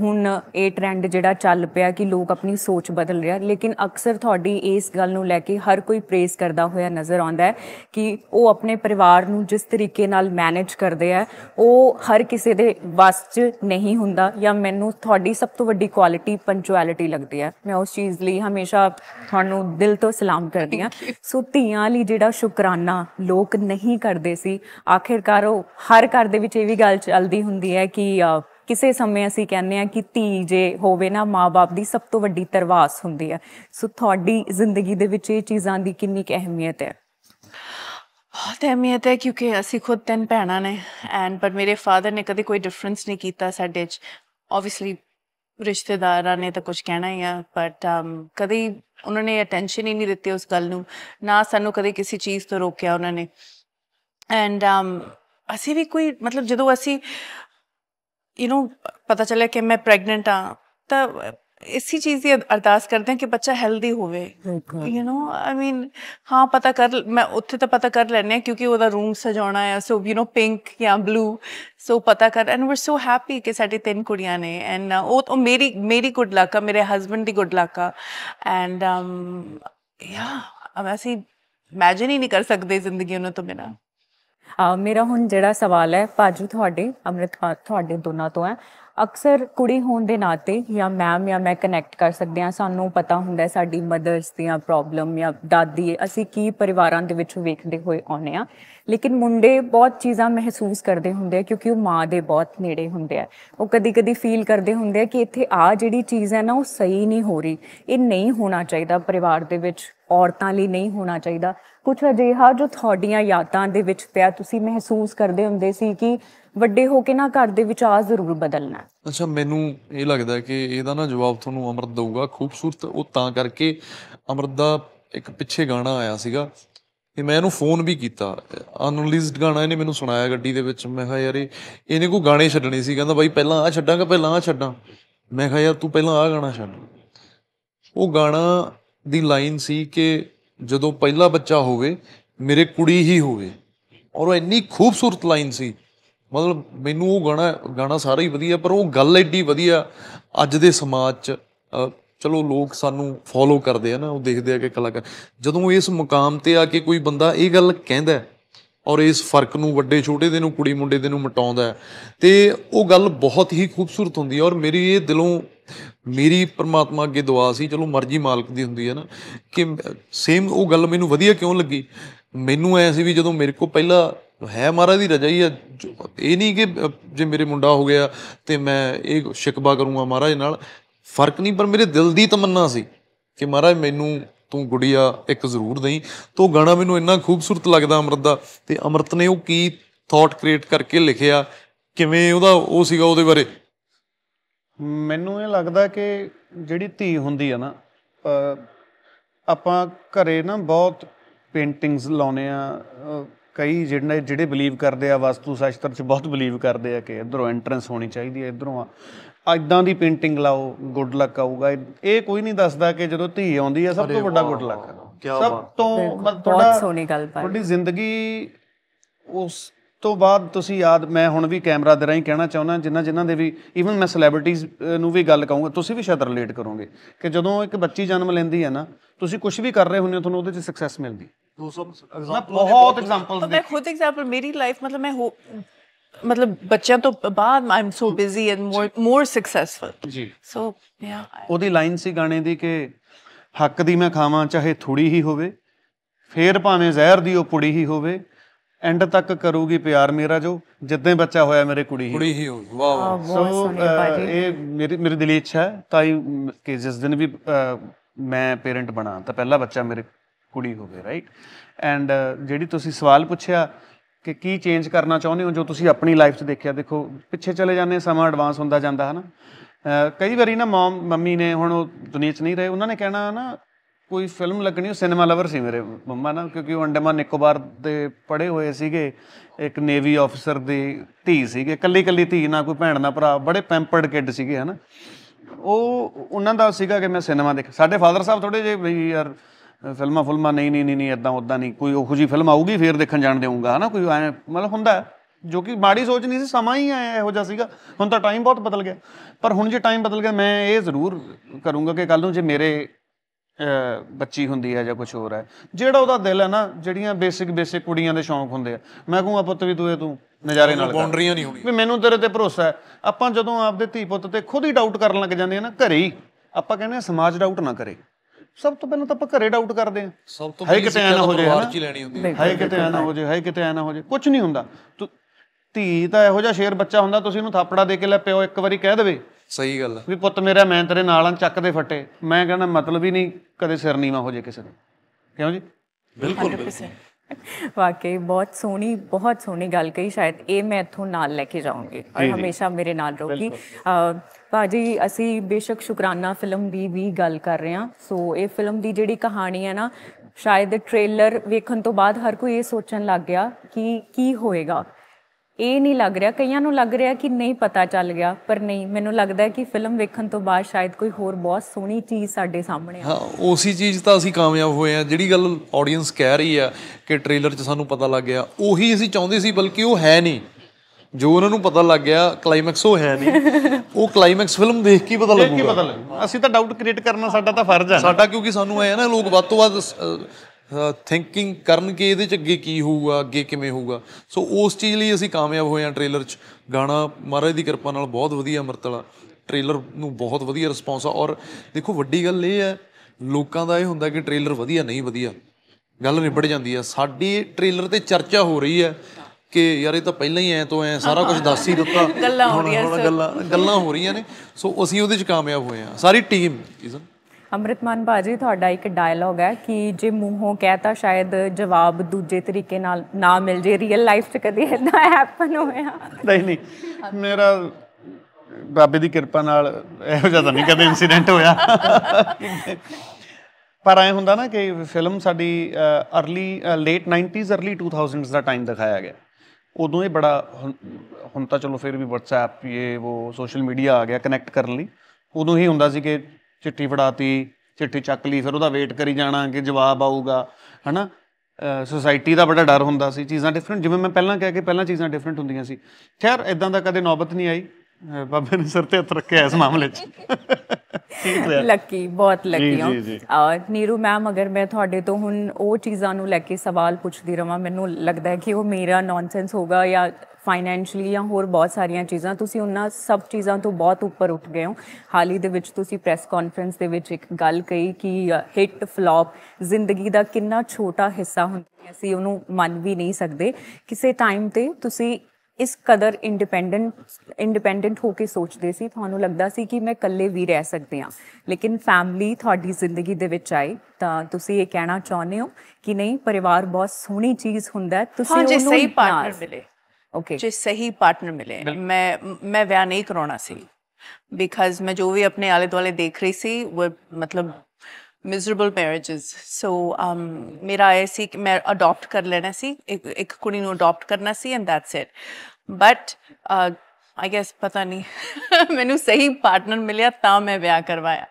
Speaker 4: ਹੁਣ ਇਹ ਟ੍ਰੈਂਡ ਜਿਹੜਾ ਚੱਲ ਪਿਆ ਕਿ ਲੋਕ ਆਪਣੀ ਸੋਚ ਬਦਲ ਰਿਹਾ ਲੇਕਿਨ ਅਕਸਰ ਤੁਹਾਡੀ ਇਸ ਗੱਲ ਨੂੰ ਲੈ ਕੇ ਹਰ ਕੋਈ ਪ੍ਰੇਸ ਕਰਦਾ ਹੋਇਆ ਨਜ਼ਰ ਆਉਂਦਾ ਹੈ ਕਿ ਉਹ ਆਪਣੇ ਪਰਿਵਾਰ ਨੂੰ ਜਿਸ ਤਰੀਕੇ ਨਾਲ ਮੈਨੇਜ ਕਰਦੇ ਆ ਉਹ ਹਰ ਕਿਸੇ ਦੇ ਵਸ 'ਚ ਨਹੀਂ ਹੁੰਦਾ ਜਾਂ ਮੈਨੂੰ ਤੁਹਾਡੀ ਸਭ ਤੋਂ ਵੱਡੀ ਕੁਆਲਿਟੀ ਪੰਚੁਅਲਿਟੀ ਲੱਗਦੀ ਹੈ ਮੈਂ ਉਸ ਚੀਜ਼ ਲਈ ਹਮੇਸ਼ਾ ਤੁਹਾਨੂੰ ਦਿਲ ਤੋਂ ਸਲਾਮ ਕਰਦੀ ਆ ਸੋ ਧੀਆਂ ਲਈ ਜਿਹੜਾ ਸ਼ੁਕਰਾਨਾ ਲੋਕ ਨਹੀਂ ਨਹੀਂ ਕਰਦੇ ਸੀ ਆਖਿਰਕਾਰ ਉਹ ਹਰ ਘਰ ਦੇ ਵਿੱਚ ਇਹ ਵੀ ਗੱਲ ਚੱਲਦੀ ਹੁੰਦੀ ਹੈ ਕਿ ਕਿਸੇ ਸਮੇਂ ਅਸੀਂ ਕਹਿੰਦੇ ਆ ਕਿ ਧੀ ਜੇ ਹੋਵੇ ਨਾ ਮਾਪੇ ਦੀ ਸਭ ਤੋਂ ਵੱਡੀ ਤਰਵਾਸ ਹੁੰਦੀ ਹੈ ਸੋ ਤੁਹਾਡੀ ਜ਼ਿੰਦਗੀ ਦੇ ਵਿੱਚ ਇਹ ਚੀਜ਼ਾਂ
Speaker 3: ਦੀ ਕਿੰਨੀ ਕੁ ਅਹਿਮੀਅਤ
Speaker 4: ਹੈ ਬਹੁਤ
Speaker 3: ਅਹਿਮੀਅਤ ਹੈ ਕਿਉਂਕਿ ਅਸੀਂ ਖੁਦ ਤਿੰਨ ਭੈਣਾਂ ਨੇ ਐਂਡ ਪਰ ਮੇਰੇ ਫਾਦਰ ਨੇ ਕਦੇ ਕੋਈ ਡਿਫਰੈਂਸ ਨਹੀਂ ਕੀਤਾ ਸਾਡੇ 'ਚ ਆਬਵੀਅਸਲੀ ਰਿਸ਼ਤੇਦਾਰਾਂ ਨੇ ਤਾਂ ਕੁਝ ਕਹਿਣਾ ਹੀ ਆ ਬਟ um, ਕਦੇ ਉਹਨਾਂ ਨੇ ਅਟੈਂਸ਼ਨ ਹੀ ਨਹੀਂ ਦਿੱਤੀ ਉਸ ਗੱਲ ਨੂੰ ਨਾ ਸਾਨੂੰ ਕਦੇ ਕਿਸੇ ਚੀਜ਼ ਤੋਂ ਰੋਕਿਆ ਉਹਨਾਂ ਨੇ ਐਂਡ um, ਅਸੀਂ ਵੀ ਕੋਈ ਮਤਲਬ ਜਦੋਂ ਅਸੀਂ ਯੂ نو ਪਤਾ ਚੱਲਿਆ ਕਿ ਮੈਂ ਪ੍ਰੈਗਨੈਂਟ ਆ ਤਾਂ ਇਸੀ ਚੀਜ਼ ਦੀ ਅਰਦਾਸ ਕਰਦੇ ਹਾਂ ਕਿ ਬੱਚਾ ਹੈਲਦੀ ਹੋਵੇ ਯੂ نو ਆਈ ਮੀਨ ਹਾਂ ਪਤਾ ਕਰ ਮੈਂ ਉੱਥੇ ਤਾਂ ਪਤਾ ਕਰ ਲੈਣੇ ਆ ਕਿਉਂਕਿ ਉਹਦਾ ਰੂਮ ਸਜਾਉਣਾ ਆ ਸੋ ਯੂ نو ਪਿੰਕ ਜਾਂ ਬਲੂ ਸੋ ਪਤਾ ਕਰ ਐਂਡ ਵੀ ਸੋ ਹੈਪੀ ਕਿ ਸਾਡੇ ਤਿੰਨ ਕੁੜੀਆਂ ਨੇ ਐਂਡ ਉਹ ਮੇਰੀ ਮੇਰੀ ਗੁੱਡ ਲੱਕ ਆ ਮੇਰੇ ਹਸਬੰਡ ਦੀ ਗੁੱਡ ਲੱਕ ਆ ਐਂਡ ਯਾ um, ਅਸੀਂ ਇਮੇਜਿਨ ਹੀ ਨਹੀਂ ਕਰ ਸਕਦੇ ਜ਼ਿੰਦਗੀ ਉਹਨਾਂ ਤੋਂ ਬਿਨਾ
Speaker 4: ਮੇਰਾ ਹੁਣ ਜਿਹੜਾ ਸਵਾਲ ਹੈ ਭਾਜੂ ਤੁਹਾਡੇ ਅੰਮ੍ਰਿਤਪਾਲ ਤੁਹਾਡੇ ਦੋਨਾਂ ਤੋਂ ਹੈ ਅਕਸਰ ਕੁੜੀ ਹੋਣ ਦੇ ਨਾਤੇ ਜਾਂ ਮੈਮ ਜਾਂ ਮੈਂ ਕਨੈਕਟ ਕਰ ਸਕਦੇ ਆ ਸਾਨੂੰ ਪਤਾ ਹੁੰਦਾ ਹੈ ਸਾਡੀ ਮਦਰਸ ਦੀਆਂ ਪ੍ਰੋਬਲਮ ਜਾਂ ਦਾਦੀ ਅਸੀਂ ਕੀ ਪਰਿਵਾਰਾਂ ਦੇ ਵਿੱਚ ਵੇਖਦੇ ਹੋਏ ਆਉਨੇ ਆ ਲੇਕਿਨ ਮੁੰਡੇ ਬਹੁਤ ਚੀਜ਼ਾਂ ਮਹਿਸੂਸ ਕਰਦੇ ਹੁੰਦੇ ਆ ਕਿਉਂਕਿ ਉਹ ਮਾਂ ਦੇ ਬਹੁਤ ਨੇੜੇ ਹੁੰਦੇ ਆ ਉਹ ਕਦੀ-ਕਦੀ ਫੀਲ ਕਰਦੇ ਹੁੰਦੇ ਆ ਕਿ ਇੱਥੇ ਆ ਜਿਹੜੀ ਚੀਜ਼ ਹੈ ਨਾ ਉਹ ਸਹੀ ਨਹੀਂ ਹੋ ਰਹੀ ਇਹ ਨਹੀਂ ਹੋਣਾ ਚਾਹੀਦਾ ਪਰਿਵਾਰ ਦੇ ਵਿੱਚ ਔਰਤਾਂ ਲਈ ਨਹੀਂ ਹੋਣਾ ਚਾਹੀਦਾ ਕੁਝ ਅਜਿਹਾ ਜੋ ਤੁਹਾਡੀਆਂ ਯਾਦਾਂ ਦੇ ਵਿੱਚ ਪਿਆ ਤੁਸੀਂ ਮਹਿਸੂਸ ਕਰਦੇ ਹੁੰਦੇ ਸੀ ਕਿ ਵੱਡੇ ਹੋ ਕੇ ਨਾ ਘਰ ਦੇ ਵਿਚਾਰ ਜ਼ਰੂਰ ਬਦਲਣਾ
Speaker 2: ਅੱਛਾ ਮੈਨੂੰ ਇਹ ਲੱਗਦਾ ਕਿ ਇਹਦਾ ਨਾ ਜਵਾਬ ਤੁਹਾਨੂੰ ਅਮਰਤ ਦਊਗਾ ਖੂਬਸੂਰਤ ਉਹ ਤਾਂ ਕਰਕੇ ਅਮਰਤ ਦਾ ਇੱਕ ਪਿੱਛੇ ਗਾਣਾ ਆਇਆ ਸੀਗਾ ਤੇ ਮੈਂ ਇਹਨੂੰ ਫੋਨ ਵੀ ਕੀਤਾ ਅਨਲਿਸਟ ਗਾਣਾ ਇਹਨੇ ਮੈਨੂੰ ਸੁਣਾਇਆ ਗੱਡੀ ਦੇ ਵਿੱਚ ਮੈਂ ਕਿਹਾ ਯਾਰ ਇਹਨੇ ਕੋ ਗਾਣੇ ਛੱਡਣੇ ਸੀ ਕਹਿੰਦਾ ਬਾਈ ਪਹਿਲਾਂ ਆ ਛੱਡਾਂਗਾ ਪਹਿਲਾਂ ਆ ਛੱਡਾਂ ਮੈਂ ਕਿਹਾ ਯਾਰ ਤੂੰ ਪਹਿਲਾਂ ਆ ਗਾਣਾ ਛੱਡ ਉਹ ਗਾਣਾ ਦੀ ਲਾਈਨ ਸੀ ਕਿ ਜਦੋਂ ਪਹਿਲਾ ਬੱਚਾ ਹੋਵੇ ਮੇਰੇ ਕੁੜੀ ਹੀ ਹੋਵੇ ਔਰ ਉਹ ਇੰਨੀ ਖੂਬਸੂਰਤ ਲਾਈਨ ਸੀ ਮਤਲਬ ਮੈਨੂੰ ਉਹ ਗਾਣਾ ਗਾਣਾ ਸਾਰਾ ਹੀ ਵਧੀਆ ਪਰ ਉਹ ਗੱਲ ਐਡੀ ਵਧੀਆ ਅੱਜ ਦੇ ਸਮਾਜ 'ਚ ਚਲੋ ਲੋਕ ਸਾਨੂੰ ਫੋਲੋ ਕਰਦੇ ਆ ਨਾ ਉਹ ਦੇਖਦੇ ਆ ਕਿ ਕਲਾਕਾਰ ਜਦੋਂ ਇਸ ਮੁਕਾਮ ਤੇ ਆ ਕੇ ਕੋਈ ਬੰਦਾ ਇਹ ਗੱਲ ਕਹਿੰਦਾ ਔਰ ਇਸ ਫਰਕ ਨੂੰ ਵੱਡੇ ਛੋਟੇ ਦੇ ਨੂੰ ਕੁੜੀ ਮੁੰਡੇ ਦੇ ਨੂੰ ਮਟਾਉਂਦਾ ਤੇ ਉਹ ਗੱਲ ਬਹੁਤ ਹੀ ਖੂਬਸੂਰਤ ਹੁੰਦੀ ਹੈ ਔਰ ਮੇਰੀ ਇਹ ਦਿਲੋਂ ਮੇਰੀ ਪਰਮਾਤਮਾ ਅੱਗੇ ਦੁਆ ਸੀ ਚਲੋ ਮਰਜ਼ੀ ਮਾਲਕ ਦੀ ਹੁੰਦੀ ਹੈ ਨਾ ਕਿ ਸੇਮ ਉਹ ਗੱਲ ਮੈਨੂੰ ਵਧੀਆ ਕਿਉਂ ਲੱਗੀ ਮੈਨੂੰ ਐ ਸੀ ਵੀ ਜਦੋਂ ਮੇਰੇ ਕੋ ਪਹਿਲਾ ਹੈ ਮਹਾਰਾਜ ਦੀ ਰਜਾਈ ਹੈ ਇਹ ਨਹੀਂ ਕਿ ਜੇ ਮੇਰੇ ਮੁੰਡਾ ਹੋ ਗਿਆ ਤੇ ਮੈਂ ਇਹ ਸ਼ਿਕਵਾ ਕਰੂੰਗਾ ਮਹਾਰਾਜ ਨਾਲ ਫਰਕ ਨਹੀਂ ਪਰ ਮੇਰੇ ਦਿਲ ਦੀ ਤਮੰਨਾ ਸੀ ਕਿ ਮਹਾਰਾਜ ਮੈਨੂੰ ਤੂੰ ਗੁੜੀਆ ਇੱਕ ਜ਼ਰੂਰ ਦੇਈ ਤੋ ਗਾਣਾ ਮੈਨੂੰ ਇੰਨਾ ਖੂਬਸੂਰਤ ਲੱਗਦਾ ਅਮਰਤ ਦਾ ਤੇ ਅਮਰਤ ਨੇ ਉਹ ਕੀ ਥਾਟ ਕ੍ਰੀਏਟ ਕਰਕੇ ਲਿਖਿਆ ਕਿਵੇਂ ਉਹਦਾ ਉਹ ਸੀਗਾ ਉਹਦੇ ਬਾਰੇ
Speaker 1: ਮੈਨੂੰ ਇਹ ਲੱਗਦਾ ਕਿ ਜਿਹੜੀ ਧੀ ਹੁੰਦੀ ਆ ਨਾ ਆਪਾਂ ਘਰੇ ਨਾ ਬਹੁਤ ਪੇਂਟਿੰਗਸ ਲਾਉਨੇ ਆ ਕਈ ਜਿਹੜੇ ਜਿਹੜੇ ਬਲੀਵ ਕਰਦੇ ਆ ਵਸਤੂ ਸ਼ਾਸਤਰ 'ਚ ਬਹੁਤ ਬਲੀਵ ਕਰਦੇ ਆ ਕਿ ਇਧਰੋਂ ਐਂਟਰੈਂਸ ਹੋਣੀ ਚਾਹੀਦੀ ਹੈ ਇਧਰੋਂ ਆ ਇਦਾਂ ਦੀ ਪੇਂਟਿੰਗ ਲਾਓ ਗੁੱਡ ਲੱਕ ਆਊਗਾ ਇਹ ਕੋਈ ਨਹੀਂ ਦੱਸਦਾ ਕਿ ਜਦੋਂ ਧੀ ਆਉਂਦੀ ਆ ਸਭ ਤੋਂ ਵੱਡਾ ਗੁੱਡ ਲੱਕ
Speaker 2: ਸਭ ਤੋਂ ਮਤਲਬ ਤੁਹਾਡਾ ਤੁਹਾਡੀ
Speaker 1: ਜ਼ਿੰਦਗੀ ਉਸ ਤੋਂ ਬਾਅਦ ਤੁਸੀਂ ਯਾਦ ਮੈਂ ਹੁਣ ਵੀ ਕੈਮਰਾ ਦੇ ਰਹੀ ਕਹਿਣਾ ਚਾਹੁੰਦਾ ਜਿਨ੍ਹਾਂ ਜਿਨ੍ਹਾਂ ਦੇ ਵੀ ਇਵਨ ਮੈਂ ਸੈਲਿਬ੍ਰਿਟੀਜ਼ ਨੂੰ ਵੀ ਗੱਲ ਕਹੂੰਗਾ ਤੁਸੀਂ ਵੀ ਸ਼ਾਇਦ ਰਿਲੇਟ ਕਰੋਗੇ ਕਿ ਜਦੋਂ ਇੱਕ ਬੱਚੀ ਜਨਮ ਲੈਂਦੀ ਹੈ ਨਾ ਤੁਸੀਂ ਕੁਝ ਵੀ ਕਰ ਰਹੇ ਹੁੰਦੇ ਤੁਹਾਨੂੰ ਉਹਦੇ 'ਚ ਸਕਸੈਸ ਮਿਲਦੀ
Speaker 2: ਸਭ
Speaker 3: ਐਗਜ਼ਾਮਪਲ ਬਹੁਤ ਐਗਜ਼ਾਮਪਲਸ ਮੈਂ ਖੁਦ ਐਗਜ਼ਾਮਪਲ ਮੇਰੀ ਲਾਈਫ ਮਤਲਬ ਮੈਂ ਮਤਲਬ ਬੱਚਿਆਂ ਤੋਂ ਬਾਅਦ ਆਮ so busy and more more successful
Speaker 1: ਜੀ ਸੋ ਯਾ ਉਹਦੀ ਲਾਈਨ ਸੀ ਗਾਣੇ ਦੀ ਕਿ ਹੱਕ ਦੀ ਮੈਂ ਖਾਵਾਂ ਚਾਹੇ ਥੋੜੀ ਹੀ ਹੋਵੇ ਫੇਰ ਭਾਵੇਂ ਜ਼ਹਿਰ ਦੀ ਉਹ ਪੁੜੀ ਹੀ ਹੋਵੇ ਐਂਡ ਤੱਕ ਕਰੂਗੀ ਪਿਆਰ ਮੇਰਾ ਜੋ ਜਿੱਦਾਂ ਬੱਚਾ ਹੋਇਆ ਮੇਰੇ ਕੁੜੀ ਹੀ ਕੁੜੀ ਹੀ ਹੋ ਵਾਹ ਵਾਹ ਸੋ ਇਹ ਮੇਰੀ ਮੇਰੀ ਦਿਲੀ ਇੱਛਾ ਹੈ ਤਾਂ ਹੀ ਕਿ ਜਿਸ ਦਿਨ ਵੀ ਮੈਂ ਪੇਰੈਂਟ ਬਣਾ ਤਾਂ ਪਹਿਲਾ ਬੱਚਾ ਮੇਰੇ ਕੁੜੀ ਹੋਵੇ ਰਾਈਟ ਐਂਡ ਜਿਹੜੀ ਤੁਸੀਂ ਸਵਾਲ ਪੁੱਛਿਆ ਕਿ ਕੀ ਚੇਂਜ ਕਰਨਾ ਚਾਹੁੰਦੇ ਹੋ ਜੋ ਤੁਸੀਂ ਆਪਣੀ ਲਾਈਫ 'ਚ ਦੇਖਿਆ ਦੇਖੋ ਪਿੱਛੇ ਚਲੇ ਜਾਂਦੇ ਸਮਾਂ ਐਡਵਾਂਸ ਹੁੰਦਾ ਜਾਂਦਾ ਹੈ ਨਾ ਕਈ ਵਾਰੀ ਨਾ ਮਮ ਮੰਮੀ ਨੇ ਹੁਣ ਉਹ ਦੁਨੀਆ 'ਚ ਨਹੀਂ ਰਹੇ ਉਹਨਾਂ ਨੇ ਕਹਿਣਾ ਨਾ ਕੋਈ ਫਿਲਮ ਲੱਗਣੀ ਉਹ ਸਿਨੇਮਾ ਲਵਰ ਸੀ ਮੇਰੇ ਮੰਮਾ ਨਾ ਕਿਉਂਕਿ ਉਹ ਅੰਡੇਮਾਨ ਨਿਕੋਬਾਰ ਦੇ ਪੜੇ ਹੋਏ ਸੀਗੇ ਇੱਕ ਨੇਵੀ ਆਫੀਸਰ ਦੀ ਧੀ ਸੀਗੇ ਕੱਲੀ ਕੱਲੀ ਧੀ ਨਾ ਕੋਈ ਭੈਣ ਨਾ ਭਰਾ ਬੜੇ ਪੈਂਪਰਡ ਕਿੱਡ ਸੀਗੇ ਹਨਾ ਉਹ ਉਹਨਾਂ ਦਾ ਸੀਗਾ ਕਿ ਮੈਂ ਸਿਨੇਮਾ ਦੇਖ ਸਾਡੇ ਫਾਦਰ ਸਾਹਿਬ ਥੋੜੇ ਜੇ ਵੀ ਯਾਰ ਫਿਲਮਾਂ ਫੁਲਮਾਂ ਨਹੀਂ ਨਹੀਂ ਨਹੀਂ ਇਦਾਂ ਉਦਾਂ ਨਹੀਂ ਕੋਈ ਉਹੋ ਜੀ ਫਿਲਮ ਆਊਗੀ ਫੇਰ ਦੇਖਣ ਜਾਣ ਦੇਊਂਗਾ ਹਨਾ ਕੋਈ ਮਤਲਬ ਹੁੰਦਾ ਜੋ ਕਿ ਮਾੜੀ ਸੋਚ ਨਹੀਂ ਸੀ ਸਮਾਂ ਹੀ ਆਇਆ ਇਹੋ ਜਿਹਾ ਸੀਗਾ ਹੁਣ ਤਾਂ ਟਾਈਮ ਬਹੁਤ ਬਦਲ ਗਿਆ ਪਰ ਹੁਣ ਜੇ ਟਾਈਮ ਬਦਲ ਗਿਆ ਮੈਂ ਇਹ ਜ਼ਰੂਰ ਕਰੂੰਗਾ ਕਿ ਕੱਲ ਨੂੰ ਜੇ ਮੇਰੇ ਬੱਚੀ ਹੁੰਦੀ ਹੈ ਜਾਂ ਕੁਝ ਹੋਰ ਹੈ ਜਿਹੜਾ ਉਹਦਾ ਦਿਲ ਹੈ ਨਾ ਜਿਹੜੀਆਂ ਬੇਸਿਕ ਬੇਸਿਕ ਕੁੜੀਆਂ ਦੇ ਸ਼ੌਂਕ ਹੁੰਦੇ ਆ ਮੈਂ ਕਹੂੰ ਆ ਪੁੱਤ ਵੀ ਤੂੰ ਤੂੰ ਨਜ਼ਾਰੇ ਨਾਲ ਬਾਉਂਡਰੀਆਂ ਨਹੀਂ ਹੋਣੀਆਂ ਵੀ ਮੈਨੂੰ ਤੇਰੇ ਤੇ ਭਰੋਸਾ ਹੈ ਆਪਾਂ ਜਦੋਂ ਆਪਦੇ ਧੀ ਪੁੱਤ ਤੇ ਖੁਦ ਹੀ ਡਾਊਟ ਕਰਨ ਲੱਗ ਜਾਂਦੇ ਆ ਨਾ ਘਰੇ ਹੀ ਆਪਾਂ ਕਹਿੰਦੇ ਆ ਸਮਾਜ ਡਾਊਟ ਨਾ ਕਰੇ ਸਭ ਤੋਂ ਪਹਿਲਾਂ ਤਾਂ ਆਪਾਂ ਘਰੇ ਡਾਊਟ ਕਰਦੇ ਆ ਸਭ ਤੋਂ ਪਹਿਲਾਂ ਕਿਤੇ ਐ ਨਾ ਹੁੰਦੀ ਹੈ ਹਾਏ ਕਿਤੇ ਐ ਨਾ ਹੋ ਜਾਏ ਹਾਏ ਕਿਤੇ ਐ ਨਾ ਹੋ ਜਾਏ ਕੁਝ ਨਹੀਂ ਹੁੰਦਾ ਧੀ ਤਾਂ ਇਹੋ ਜਿਹਾ ਸ਼ੇਰ ਬੱਚਾ ਹੁੰਦਾ ਤੁਸੀਂ ਇਹਨੂੰ ਥਾਪੜਾ ਦੇ ਕੇ ਲੈ ਪਿਓ ਇੱਕ ਵਾਰੀ ਕਹਿ ਦੇਵੇ ਸਹੀ ਗੱਲ ਹੈ ਵੀ ਪੁੱਤ ਮੇਰਾ ਮੈਂ ਤੇਰੇ ਨਾਲ ਆਂ ਚੱਕ ਦੇ ਫੱਟੇ ਮੈਂ ਕਹਿੰਦਾ ਮਤਲਬ ਹੀ ਨਹੀਂ ਕਦੇ ਸਿਰ ਨੀਵਾ ਹੋ ਜੇ ਕਿਸੇ ਦਾ ਕਿਉਂ ਜੀ ਬਿਲਕੁਲ ਬਿਲਕੁਲ
Speaker 4: ਵਾਕਈ ਬਹੁਤ ਸੋਹਣੀ ਬਹੁਤ ਸੋਹਣੀ ਗੱਲ ਕਹੀ ਸ਼ਾਇਦ ਇਹ ਮੈਂ ਇਥੋਂ ਨਾਲ ਲੈ ਕੇ ਜਾਵਾਂਗੀ ਔਰ ਹਮੇਸ਼ਾ ਮੇਰੇ ਨਾਲ ਰਹੂਗੀ ਭਾਜੀ ਅਸੀਂ ਬੇਸ਼ੱਕ ਸ਼ੁਕਰਾਨਾ ਫਿਲਮ ਦੀ ਵੀ ਗੱਲ ਕਰ ਰਹੇ ਹਾਂ ਸੋ ਇਹ ਫਿਲਮ ਦੀ ਜਿਹੜੀ ਕਹਾਣੀ ਹੈ ਨਾ ਸ਼ਾਇਦ ਟ੍ਰੇਲਰ ਵੇਖਣ ਤੋਂ ਬਾਅਦ ਹਰ ਕੋਈ ਇਹ ਸੋਚਣ ਲੱਗ ਗਿਆ ਕਿ ਕੀ ਹੋਏਗਾ ਇਹ ਨਹੀਂ ਲੱਗ ਰਿਹਾ ਕਈਆਂ ਨੂੰ ਲੱਗ ਰਿਹਾ ਕਿ ਨਹੀਂ ਪਤਾ ਚੱਲ ਗਿਆ ਪਰ ਨਹੀਂ ਮੈਨੂੰ ਲੱਗਦਾ ਹੈ ਕਿ ਫਿਲਮ ਵੇਖਣ ਤੋਂ ਬਾਅਦ ਸ਼ਾਇਦ ਕੋਈ ਹੋਰ ਬਹੁਤ ਸੋਹਣੀ ਚੀਜ਼ ਸਾਡੇ ਸਾਹਮਣੇ ਆ
Speaker 2: ਹਾਂ ਉਸੇ ਚੀਜ਼ ਤਾਂ ਅਸੀਂ ਕਾਮਯਾਬ ਹੋਏ ਆ ਜਿਹੜੀ ਗੱਲ ਆਡੀਅנס ਕਹਿ ਰਹੀ ਆ ਕਿ ਟ੍ਰੇਲਰ 'ਚ ਸਾਨੂੰ ਪਤਾ ਲੱਗ ਗਿਆ ਉਹੀ ਅਸੀਂ ਚਾਹੁੰਦੇ ਸੀ ਬਲਕਿ ਉਹ ਹੈ ਨਹੀਂ ਜੋ ਉਹਨਾਂ ਨੂੰ ਪਤਾ ਲੱਗ ਗਿਆ ਕਲਾਈਮੈਕਸ ਉਹ ਹੈ ਨਹੀਂ ਉਹ ਕਲਾਈਮੈਕਸ ਫਿਲਮ ਦੇਖ ਕੇ ਪਤਾ ਲੱਗੂਗਾ ਅਸੀਂ ਤਾਂ ਡਾਊਟ ਕ੍ਰੀਏਟ ਕਰਨਾ ਸਾਡਾ ਤਾਂ ਫਰਜ਼ ਆ ਸਾਡਾ ਕਿਉਂਕਿ ਸਾਨੂੰ ਐ ਨਾ ਲੋਕ ਵੱਧ ਤੋਂ ਵੱਧ ਥਿੰਕਿੰਗ ਕਰਨ ਕਿ ਇਹਦੇ ਚ ਅੱਗੇ ਕੀ ਹੋਊਗਾ ਅੱਗੇ ਕਿਵੇਂ ਹੋਊਗਾ ਸੋ ਉਸ ਚੀਜ਼ ਲਈ ਅਸੀਂ ਕਾਮਯਾਬ ਹੋਏ ਆ ਟ੍ਰੇਲਰ ਚ ਗਾਣਾ ਮਹਾਰਾਜ ਦੀ ਕਿਰਪਾ ਨਾਲ ਬਹੁਤ ਵਧੀਆ ਅਮਰਤਲਾ ਟ੍ਰੇਲਰ ਨੂੰ ਬਹੁਤ ਵਧੀਆ ਰਿਸਪੌਂਸ ਆ ਔਰ ਦੇਖੋ ਵੱਡੀ ਗੱਲ ਇਹ ਹੈ ਲੋਕਾਂ ਦਾ ਇਹ ਹੁੰਦਾ ਕਿ ਟ੍ਰੇਲਰ ਵਧੀਆ ਨਹੀਂ ਵਧੀਆ ਗੱਲ ਨਿਬੜ ਜਾਂਦੀ ਆ ਸਾਡੀ ਟ੍ਰੇਲਰ ਤੇ ਚਰਚਾ ਹੋ ਰਹੀ ਹੈ ਕਿ ਯਾਰ ਇਹ ਤਾਂ ਪਹਿਲਾਂ ਹੀ ਐ ਤੋਂ ਐ ਸਾਰਾ ਕੁਝ ਦੱਸ ਹੀ ਦਿੱਤਾ ਗੱਲਾਂ ਹੋ ਰਹੀਆਂ ਗੱਲਾਂ ਗੱਲਾਂ ਹੋ ਰਹੀਆਂ ਨੇ ਸੋ ਅਸੀਂ ਉਹਦੇ ਚ ਕਾਮਯਾਬ ਹੋਏ ਆ ਸਾਰੀ ਟੀਮ
Speaker 4: ਅਮਰਿਤਮਾਨ ਬਾਜੀ ਤੁਹਾਡਾ ਇੱਕ ਡਾਇਲੌਗ ਹੈ ਕਿ ਜੇ ਮੂੰਹੋਂ ਕਹਤਾ ਸ਼ਾਇਦ ਜਵਾਬ ਦੂਜੇ ਤਰੀਕੇ ਨਾਲ ਨਾ ਮਿਲ ਜੇ ਰੀਅਲ ਲਾਈਫ 'ਚ ਕਦੀ ਇਦਾਂ ਹੈਪਨ ਹੋਇਆ
Speaker 1: ਨਹੀਂ ਨਹੀਂ ਮੇਰਾ ਬਾਬੇ ਦੀ ਕਿਰਪਾ ਨਾਲ ਇਹੋ ਜਿਹਾ ਤਾਂ ਨਹੀਂ ਕਦੇ ਇਨਸੀਡੈਂਟ ਹੋਇਆ ਪਰ ਐ ਹੁੰਦਾ ਨਾ ਕਿ ਫਿਲਮ ਸਾਡੀ early late 90s early 2000s ਦਾ ਟਾਈਮ ਦਿਖਾਇਆ ਗਿਆ ਉਦੋਂ ਇਹ ਬੜਾ ਹੁਣ ਤਾਂ ਚਲੋ ਫਿਰ ਵੀ WhatsApp ਇਹ ਉਹ ਸੋਸ਼ਲ ਮੀਡੀਆ ਆ ਗਿਆ ਕਨੈਕਟ ਕਰਨ ਲਈ ਉਦੋਂ ਹੀ ਹੁੰਦਾ ਸੀ ਕਿ ਚਿੱਠੀ ਫੜਾਤੀ ਚਿੱਠੀ ਚੱਕ ਲਈ ਫਿਰ ਉਹਦਾ ਵੇਟ ਕਰੀ ਜਾਣਾ ਕਿ ਜਵਾਬ ਆਊਗਾ ਹਨਾ ਸੋਸਾਇਟੀ ਦਾ ਬੜਾ ਡਰ ਹੁੰਦਾ ਸੀ ਚੀਜ਼ਾਂ ਡਿਫਰੈਂਟ ਜਿਵੇਂ ਮੈਂ ਪਹਿਲਾਂ ਕਹਿ ਕੇ ਪਹਿਲਾਂ ਚੀਜ਼ਾਂ ਡਿਫਰੈਂਟ ਹੁੰਦੀਆਂ ਸੀ ਖੈਰ ਇਦਾਂ ਦਾ ਕਦੇ ਨੌਬਤ ਨਹੀਂ ਆਈ ਬਾਬੇ ਨੇ ਸਿਰ ਤੇ ਹੱਥ ਰੱਖਿਆ ਇਸ ਮਾਮਲੇ 'ਚ ਠੀਕ ਲੱਕੀ
Speaker 4: ਬਹੁਤ ਲੱਕੀ ਹਾਂ ਔਰ ਨੀਰੂ ਮੈਮ ਅਗਰ ਮੈਂ ਤੁਹਾਡੇ ਤੋਂ ਹੁਣ ਉਹ ਚੀਜ਼ਾਂ ਨੂੰ ਲੈ ਕੇ ਸਵਾਲ ਪੁੱਛਦੀ ਰਵਾਂ ਮੈਨੂੰ ਲੱਗਦਾ ਹੈ ਕਿ ਉਹ ਮੇਰਾ ਨੌਨਸੈਂਸ ਹੋਗਾ ਜਾਂ ਫਾਈਨੈਂਸ਼ਲੀ ਜਾਂ ਹੋਰ ਬਹੁਤ ਸਾਰੀਆਂ ਚੀਜ਼ਾਂ ਤੁਸੀਂ ਉਹਨਾਂ ਸਭ ਚੀਜ਼ਾਂ ਤੋਂ ਬਹੁਤ ਉੱਪਰ ਉੱਠ ਗਏ ਹੋ ਹਾਲ ਹੀ ਦੇ ਵਿੱਚ ਤੁਸੀਂ ਪ੍ਰੈਸ ਕਾਨਫਰੰਸ ਦੇ ਵਿੱਚ ਇੱਕ ਗੱਲ ਕਹੀ ਕਿ ਹਿੱਟ ਫਲॉप ਜ਼ਿੰਦਗੀ ਦਾ ਕਿੰਨਾ ਛੋਟਾ ਹਿੱਸਾ ਹੁੰਦਾ ਅਸੀਂ ਉਹਨੂੰ ਮੰਨ ਵੀ ਨਹੀਂ ਸਕਦੇ ਕਿਸੇ ਟਾਈਮ ਤੇ ਤੁਸੀਂ ਇਸ ਕਦਰ ਇੰਡੀਪੈਂਡੈਂਟ ਇੰਡੀਪੈਂਡੈਂਟ ਹੋ ਕੇ ਸੋਚਦੇ ਸੀ ਤੁਹਾਨੂੰ ਲੱਗਦਾ ਸੀ ਕਿ ਮੈਂ ਇਕੱਲੇ ਵੀ ਰਹਿ ਸਕਦੇ ਆ ਲੇਕਿਨ ਫੈਮਿਲੀ ਤੁਹਾਡੀ ਜ਼ਿੰਦਗੀ ਦੇ ਵਿੱਚ ਆਈ ਤਾਂ ਤੁਸੀਂ ਇਹ ਕਹਿਣਾ ਚਾਹੁੰਦੇ ਹੋ ਕਿ ਨਹੀਂ ਪਰਿਵਾਰ ਬਹੁਤ ਸੋਹਣੀ ਚੀਜ਼ ਹੁੰਦਾ ਤੁਸੀਂ ਉਹਨੂੰ ਜੇ ਸਹੀ ਪਾਰਟਨਰ ਮਿਲੇ
Speaker 3: ਓਕੇ ਜੇ ਸਹੀ ਪਾਰਟਨਰ ਮਿਲੇ ਮੈਂ ਮੈਂ ਵਿਆਹ ਨਹੀਂ ਕਰਾਉਣਾ ਸੀ ਬਿਕਾਜ਼ ਮੈਂ ਜੋ ਵੀ ਆਪਣੇ ਆਲੇ ਦੁਆਲੇ ਦੇਖ ਰਹੀ ਸੀ ਉਹ ਮਤਲਬ ਮਿਜ਼ਰੇਬਲ ਮੈਰਿਜਸ ਸੋ um ਮੇਰਾ ਇਹ ਸੀ ਕਿ ਮੈਂ ਅਡਾਪਟ ਕਰ ਲੈਣਾ ਸੀ ਇੱਕ ਇੱਕ ਕੁੜੀ ਨੂੰ ਅਡਾਪਟ ਕਰਨਾ ਸੀ and that's it but I guess ਪਤਾ ਨਹੀਂ ਮੈਨੂੰ ਸਹੀ ਪਾਰਟਨਰ ਮਿਲਿਆ ਤਾਂ ਮੈਂ ਵਿਆਹ ਕਰਵਾਇਆ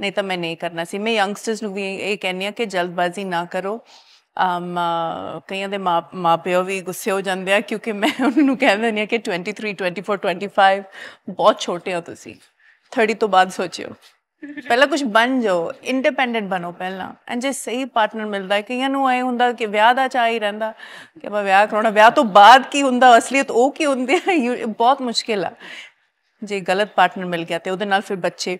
Speaker 3: ਨਹੀਂ ਤਾਂ ਮੈਂ ਨਹੀਂ ਕਰਨਾ ਸੀ ਮੈਂ ਯੰਗਸਟਰਸ ਨੂੰ ਵੀ ਇਹ ਕਹਿੰਨੀ ਆ ਕਿ ਜਲਦਬਾਜ਼ੀ ਨਾ ਕਰੋ ਅਮ ਕਈਆਂ ਦੇ ਮਾਪਿਓ ਵੀ ਗੁੱਸੇ ਹੋ ਜਾਂਦੇ ਆ ਕਿਉਂਕਿ ਮੈਂ ਉਹਨਾਂ ਨੂੰ ਕਹਿ ਦਿੰਦੀ ਆ ਕਿ 23 24 25 ਬਹੁਤ ਛੋਟੇ ਹੋ ਤੁਸੀਂ 30 ਤੋਂ ਬਾਅਦ ਸੋਚਿਓ ਪਹਿਲਾਂ ਕੁਝ ਬਣ ਜਾਓ ਇੰਡੀਪੈਂਡੈਂਟ ਬਣੋ ਪਹਿਲਾਂ ਐਂਡ ਜੇ ਸਹੀ ਪਾਰਟਨਰ ਮਿਲਦਾ ਹੈ ਕਈਆਂ ਨੂੰ ਐ ਹੁੰਦਾ ਕਿ ਵਿਆਹ ਦਾ ਚਾਹ ਹੀ ਰਹਿੰਦਾ ਕਿ ਮੈਂ ਵਿਆਹ ਕਰਾਉਣਾ ਵਿਆਹ ਤੋਂ ਬਾਅਦ ਕੀ ਹੁੰਦਾ ਅਸਲੀਅਤ ਉਹ ਕੀ ਹੁੰਦੀ ਹੈ ਬਹੁਤ ਮੁਸ਼ਕਿਲ ਆ ਜੇ ਗਲਤ ਪਾਰਟਨਰ ਮਿਲ ਗਿਆ ਤੇ ਉਹਦੇ ਨਾਲ ਫਿਰ ਬੱਚੇ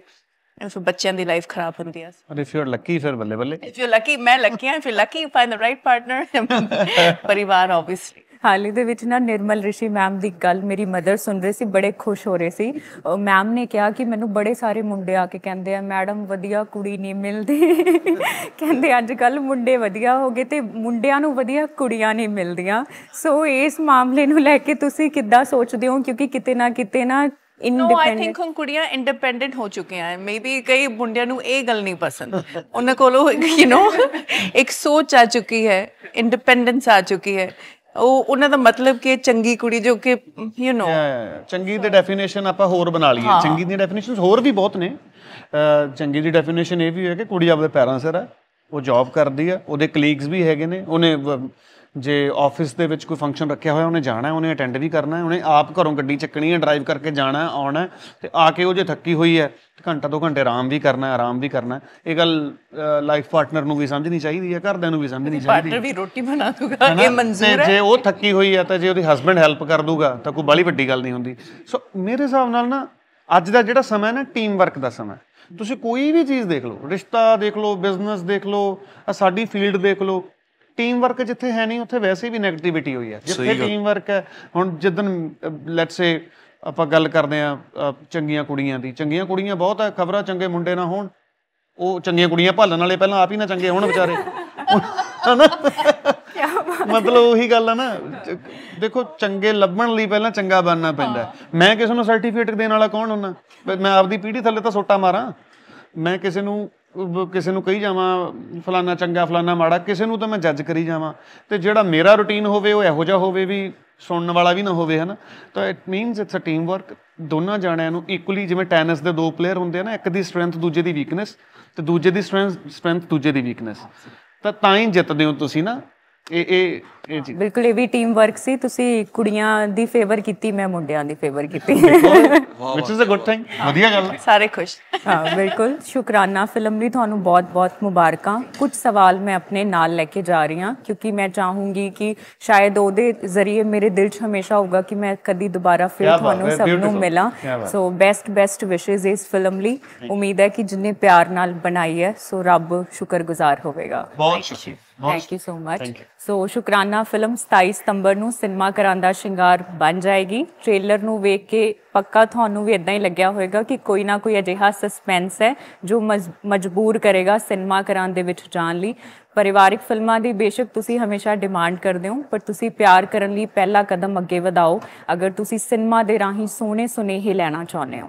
Speaker 3: ਫਿਰ ਬੱਚਿਆਂ ਦੀ ਲਾਈਫ ਖਰਾਬ ਹੁੰਦੀ ਆ
Speaker 1: ਔਰ ਇਫ ਯੂ ਆਰ ਲੱਕੀ ਫਿਰ ਬੱਲੇ ਬੱਲੇ
Speaker 3: ਇਫ ਯੂ ਆਰ ਲੱਕੀ ਮੈਂ ਲੱਕੀ ਹਾਂ ਫਿਰ lucky find the right partner ਪਰਿਵਾਰ ਆਬਵੀਅਸਲੀ ਹਾਲ ਹੀ ਦੇ ਵਿੱਚ ਨਾ
Speaker 4: ਨਿਰਮਲ ਰਿਸ਼ੀ ਮੈਮ ਦੀ ਗੱਲ ਮੇਰੀ ਮਦਰ ਸੁਣ ਰਹੀ ਸੀ ਬੜੇ ਖੁਸ਼ ਹੋ ਰਹੇ ਸੀ ਮੈਮ ਨੇ ਕਿਹਾ ਕਿ ਮੈਨੂੰ ਬੜੇ ਸਾਰੇ ਮੁੰਡੇ ਆ ਕੇ ਕਹਿੰਦੇ ਆ ਮੈਡਮ ਵਧੀਆ ਕੁੜੀ ਨਹੀਂ ਮਿਲਦੀ ਕਹਿੰਦੇ ਅੱਜ ਕੱਲ ਮੁੰਡੇ ਵਧੀਆ ਹੋ ਗਏ ਤੇ ਮੁੰਡਿਆਂ ਨੂੰ ਵਧੀਆ ਕੁੜੀਆਂ ਨਹੀਂ ਮਿਲਦੀਆਂ ਸੋ ਇਸ ਮਾਮਲੇ ਨੂੰ ਲੈ ਕੇ ਤੁਸੀਂ ਕਿੱਦਾਂ ਸੋਚਦੇ ਹੋ ਕਿਉਂਕਿ ਕਿਤੇ ਨਾ ਕਿਤੇ ਨਾ ਨੋ ਆਈ ਥਿੰਕ
Speaker 3: ਹੁਣ ਕੁੜੀਆਂ ਇੰਡੀਪੈਂਡੈਂਟ ਹੋ ਚੁੱਕੀਆਂ ਆ ਮੇਬੀ ਕਈ ਮੁੰਡਿਆਂ ਨੂੰ ਇਹ ਗੱਲ ਨਹੀਂ ਪਸੰਦ ਉਹਨਾਂ ਕੋਲੋਂ ਯੂ نو ਇੱਕ ਸੋਚ ਆ ਚੁੱਕੀ ਹੈ ਇੰਡੀਪੈਂਡੈਂਸ ਆ ਚੁੱਕੀ ਹੈ ਉਹ ਉਹਨਾਂ ਦਾ ਮਤਲਬ ਕਿ
Speaker 1: ਚੰਗੀ ਕੁੜੀ ਜੋ ਕਿ ਯੂ نو ਚੰਗੀ ਦੀ ਡੈਫੀਨੇਸ਼ਨ ਆਪਾਂ ਹੋਰ ਬਣਾ ਲਈਏ ਚੰਗੀ ਦੀ ਡੈਫੀਨੇਸ਼ਨਸ ਹੋਰ ਵੀ ਬਹੁਤ ਨੇ ਚੰਗੀ ਦੀ ਡੈਫੀਨੇਸ਼ਨ ਇਹ ਵੀ ਹੈ ਕਿ ਕੁੜੀ ਆਪਣੇ ਪੈਰਾਂ ਸਿਰ ਹੈ ਉਹ ਜੌਬ ਕਰਦੀ ਆ ਉਹਦੇ ਕਲੀਗਸ ਵੀ ਹੈਗੇ ਨੇ ਉਹਨੇ ਜੇ ਆਫਿਸ ਦੇ ਵਿੱਚ ਕੋਈ ਫੰਕਸ਼ਨ ਰੱਖਿਆ ਹੋਇਆ ਉਹਨੇ ਜਾਣਾ ਉਹਨੇ ਅਟੈਂਡ ਵੀ ਕਰਨਾ ਉਹਨੇ ਆਪ ਘਰੋਂ ਗੱਡੀ ਚੱਕਣੀ ਹੈ ਡਰਾਈਵ ਕਰਕੇ ਜਾਣਾ ਆਉਣਾ ਤੇ ਆ ਕੇ ਉਹ ਜੇ ਥੱਕੀ ਹੋਈ ਹੈ ਘੰਟਾ ਦੋ ਘੰਟੇ ਆਰਾਮ ਵੀ ਕਰਨਾ ਆਰਾਮ ਵੀ ਕਰਨਾ ਇਹ ਗੱਲ ਲਾਈਫ ਪਾਰਟਨਰ ਨੂੰ ਵੀ ਸਮਝਣੀ ਚਾਹੀਦੀ ਹੈ ਘਰਦਿਆਂ ਨੂੰ ਵੀ ਸਮਝਣੀ ਚਾਹੀਦੀ ਹੈ ਪਾਰਟਨਰ ਵੀ ਰੋਟੀ ਬਣਾ ਦੂਗਾ ਇਹ ਮਨਜ਼ੂਰ ਹੈ ਜੇ ਉਹ ਥੱਕੀ ਹੋਈ ਹੈ ਤਾਂ ਜੇ ਉਹਦੀ ਹਸਬੰਡ ਹੈਲਪ ਕਰ ਦੂਗਾ ਤਾਂ ਕੋਈ ਬਾਲੀ ਵੱਡੀ ਗੱਲ ਨਹੀਂ ਹੁੰਦੀ ਸੋ ਮੇਰੇ ਹਿਸਾਬ ਨਾਲ ਨਾ ਅੱਜ ਦਾ ਜਿਹੜਾ ਸਮਾਂ ਹੈ ਨਾ ਟੀਮ ਵਰਕ ਦਾ ਸਮਾਂ ਤੁਸੀਂ ਕੋਈ ਵੀ ਚੀਜ਼ ਦੇਖ ਲਓ ਰਿਸ਼ਤਾ ਦੇਖ ਲਓ ਬਿਜ਼ਨਸ ਦੇਖ ਲਓ ਸਾਡੀ ਫੀਲਡ ਦੇਖ ਲਓ ਟੀਮ ਵਰਕ ਜਿੱਥੇ ਹੈ ਨਹੀਂ ਉੱਥੇ ਵੈਸੇ ਵੀ 네ਗੇਟਿਵਿਟੀ ਹੋਈ ਹੈ ਜਿੱਥੇ ਟੀਮ ਵਰਕ ਹੈ ਹੁਣ ਜਿੱਦਨ ਲੈਟਸ ਸੇ ਆਪਾਂ ਗੱਲ ਕਰਦੇ ਆ ਚੰਗੀਆਂ ਕੁੜੀਆਂ ਦੀ ਚੰਗੀਆਂ ਕੁੜੀਆਂ ਬਹੁਤ ਆ ਖਬਰਾਂ ਚੰਗੇ ਮੁੰਡੇ ਨਾ ਹੋਣ ਉਹ ਚੰਗੀਆਂ ਕੁੜੀਆਂ ਭਾਲਣ ਵਾਲੇ ਪਹਿਲਾਂ ਆਪ ਹੀ ਨਾ ਚੰਗੇ ਹੋਣ ਵਿਚਾਰੇ ਮਤਲਬ ਉਹੀ ਗੱਲ ਆ ਨਾ ਦੇਖੋ ਚੰਗੇ ਲੱਭਣ ਲਈ ਪਹਿਲਾਂ ਚੰਗਾ ਬਣਨਾ ਪੈਂਦਾ ਮੈਂ ਕਿਸੇ ਨੂੰ ਸਰਟੀਫਿਕੇਟ ਦੇਣ ਵਾਲਾ ਕੌਣ ਹੁੰਨਾ ਮੈਂ ਆਪਦੀ ਪੀੜ੍ਹੀ ਥੱਲੇ ਤਾਂ ਸੋਟਾ ਮਾਰਾਂ ਮੈਂ ਕਿਸੇ ਨੂੰ ਕਿਸੇ ਨੂੰ ਕਹੀ ਜਾਵਾਂ ਫਲਾਨਾ ਚੰਗਾ ਫਲਾਨਾ ਮਾੜਾ ਕਿਸੇ ਨੂੰ ਤਾਂ ਮੈਂ ਜੱਜ ਕਰੀ ਜਾਵਾਂ ਤੇ ਜਿਹੜਾ ਮੇਰਾ ਰੁਟੀਨ ਹੋਵੇ ਉਹ ਇਹੋ ਜਿਹਾ ਹੋਵੇ ਵੀ ਸੁਣਨ ਵਾਲਾ ਵੀ ਨਾ ਹੋਵੇ ਹਨਾ ਤਾਂ it means it's a team work ਦੋਨਾਂ ਜਾਣਿਆਂ ਨੂੰ ਇਕੁਅਲੀ ਜਿਵੇਂ ਟੈਨਿਸ ਦੇ ਦੋ ਪਲੇਅਰ ਹੁੰਦੇ ਆ ਨਾ ਇੱਕ ਦੀ ਸਟਰੈਂਥ ਦੂਜੇ ਦੀ ਵੀਕਨੈਸ ਤੇ ਦੂਜੇ ਦੀ ਸਟਰੈਂਥ ਦੂਜੇ ਦੀ ਵੀਕਨੈਸ ਤਾਂ ਤਾਂ ਹੀ ਜਿੱਤਦੇ ਹੋ ਤੁਸੀਂ ਨਾ ਇਹ ਇਹ ਇਹ ਜੀ ਬਿਲਕੁਲ ਇਹ ਵੀ ਟੀਮ ਵਰਕ ਸੀ ਤੁਸੀਂ
Speaker 4: ਕੁੜੀਆਂ ਦੀ ਫੇਵਰ ਕੀਤੀ ਮੈਂ ਮੁੰਡਿਆਂ ਦੀ ਫੇਵਰ ਕੀਤੀ
Speaker 1: ਵਿਚ ਇਜ਼ ਅ ਗੁੱਡ ਥਿੰਗ ਵਧੀਆ ਗੱਲ
Speaker 4: ਸਾਰੇ ਖੁਸ਼ ਹਾਂ ਬਿਲਕੁਲ ਸ਼ੁਕਰਾਨਾ ਫਿਲਮ ਲਈ ਤੁਹਾਨੂੰ ਬਹੁਤ-ਬਹੁਤ ਮੁਬਾਰਕਾਂ ਕੁਝ ਸਵਾਲ ਮੈਂ ਆਪਣੇ ਨਾਲ ਲੈ ਕੇ ਜਾ ਰਹੀ ਹਾਂ ਕਿਉਂਕਿ ਮੈਂ ਚਾਹੂੰਗੀ ਕਿ ਸ਼ਾਇਦ ਉਹਦੇ ਜ਼ਰੀਏ ਮੇਰੇ ਦਿਲ 'ਚ ਹਮੇਸ਼ਾ ਹੋਊਗਾ ਕਿ ਮੈਂ ਕਦੀ ਦੁਬਾਰਾ ਫਿਰ ਤੁਹਾਨੂੰ ਸਭ ਨੂੰ ਮਿਲਾਂ ਸੋ ਬੈਸਟ ਬੈਸਟ ਵਿਸ਼ੇਸ ਇਸ ਫਿਲਮ ਲਈ ਉਮੀਦ ਹੈ ਕਿ ਜਿੰਨੇ ਪਿਆਰ ਨਾਲ ਬਣਾਈ ਹੈ ਸੋ ਰੱਬ ਸ਼ੁਕਰਗੁਜ਼ਾਰ ਹੋਵੇਗਾ ਬਹੁਤ ਸ਼ੁਕਰੀਆ thank you so much so ਸ਼ੁਕਰਾਨਾ ਫਿਲਮ 27 ਸਤੰਬਰ ਨੂੰ ਸਿਨੇਮਾ ਕਰਾਂਦਾ ਸ਼ਿੰਗਾਰ ਬਣ ਜਾਏਗੀ ਟ੍ਰੇਲਰ ਨੂੰ ਵੇਖ ਕੇ ਪੱਕਾ ਤੁਹਾਨੂੰ ਵੀ ਇਦਾਂ ਹੀ ਲੱਗਿਆ ਹੋਵੇਗਾ ਕਿ ਕੋਈ ਨਾ ਕੋਈ ਅਜਿਹਾ ਸਸਪੈਂਸ ਹੈ ਜੋ ਮਜਬੂਰ ਕਰੇਗਾ ਸਿਨੇਮਾ ਕਰਾਂ ਦੇ ਵਿੱਚ ਜਾਣ ਲਈ ਪਰਿਵਾਰਿਕ ਫਿਲਮਾਂ ਦੀ ਬੇਸ਼ੱਕ ਤੁਸੀਂ ਹਮੇਸ਼ਾ ਡਿਮਾਂਡ ਕਰਦੇ ਹੋ ਪਰ ਤੁਸੀਂ ਪਿਆਰ ਕਰਨ ਲਈ ਪਹਿਲਾ ਕਦਮ ਅੱਗੇ ਵਧਾਓ ਅਗਰ ਤੁਸੀਂ ਸਿਨੇਮਾ ਦੇ ਰਾਹੀਂ ਸੋਹਣੇ ਸੁਨੇਹੇ ਲੈਣਾ ਚਾਹੁੰਦੇ ਹੋ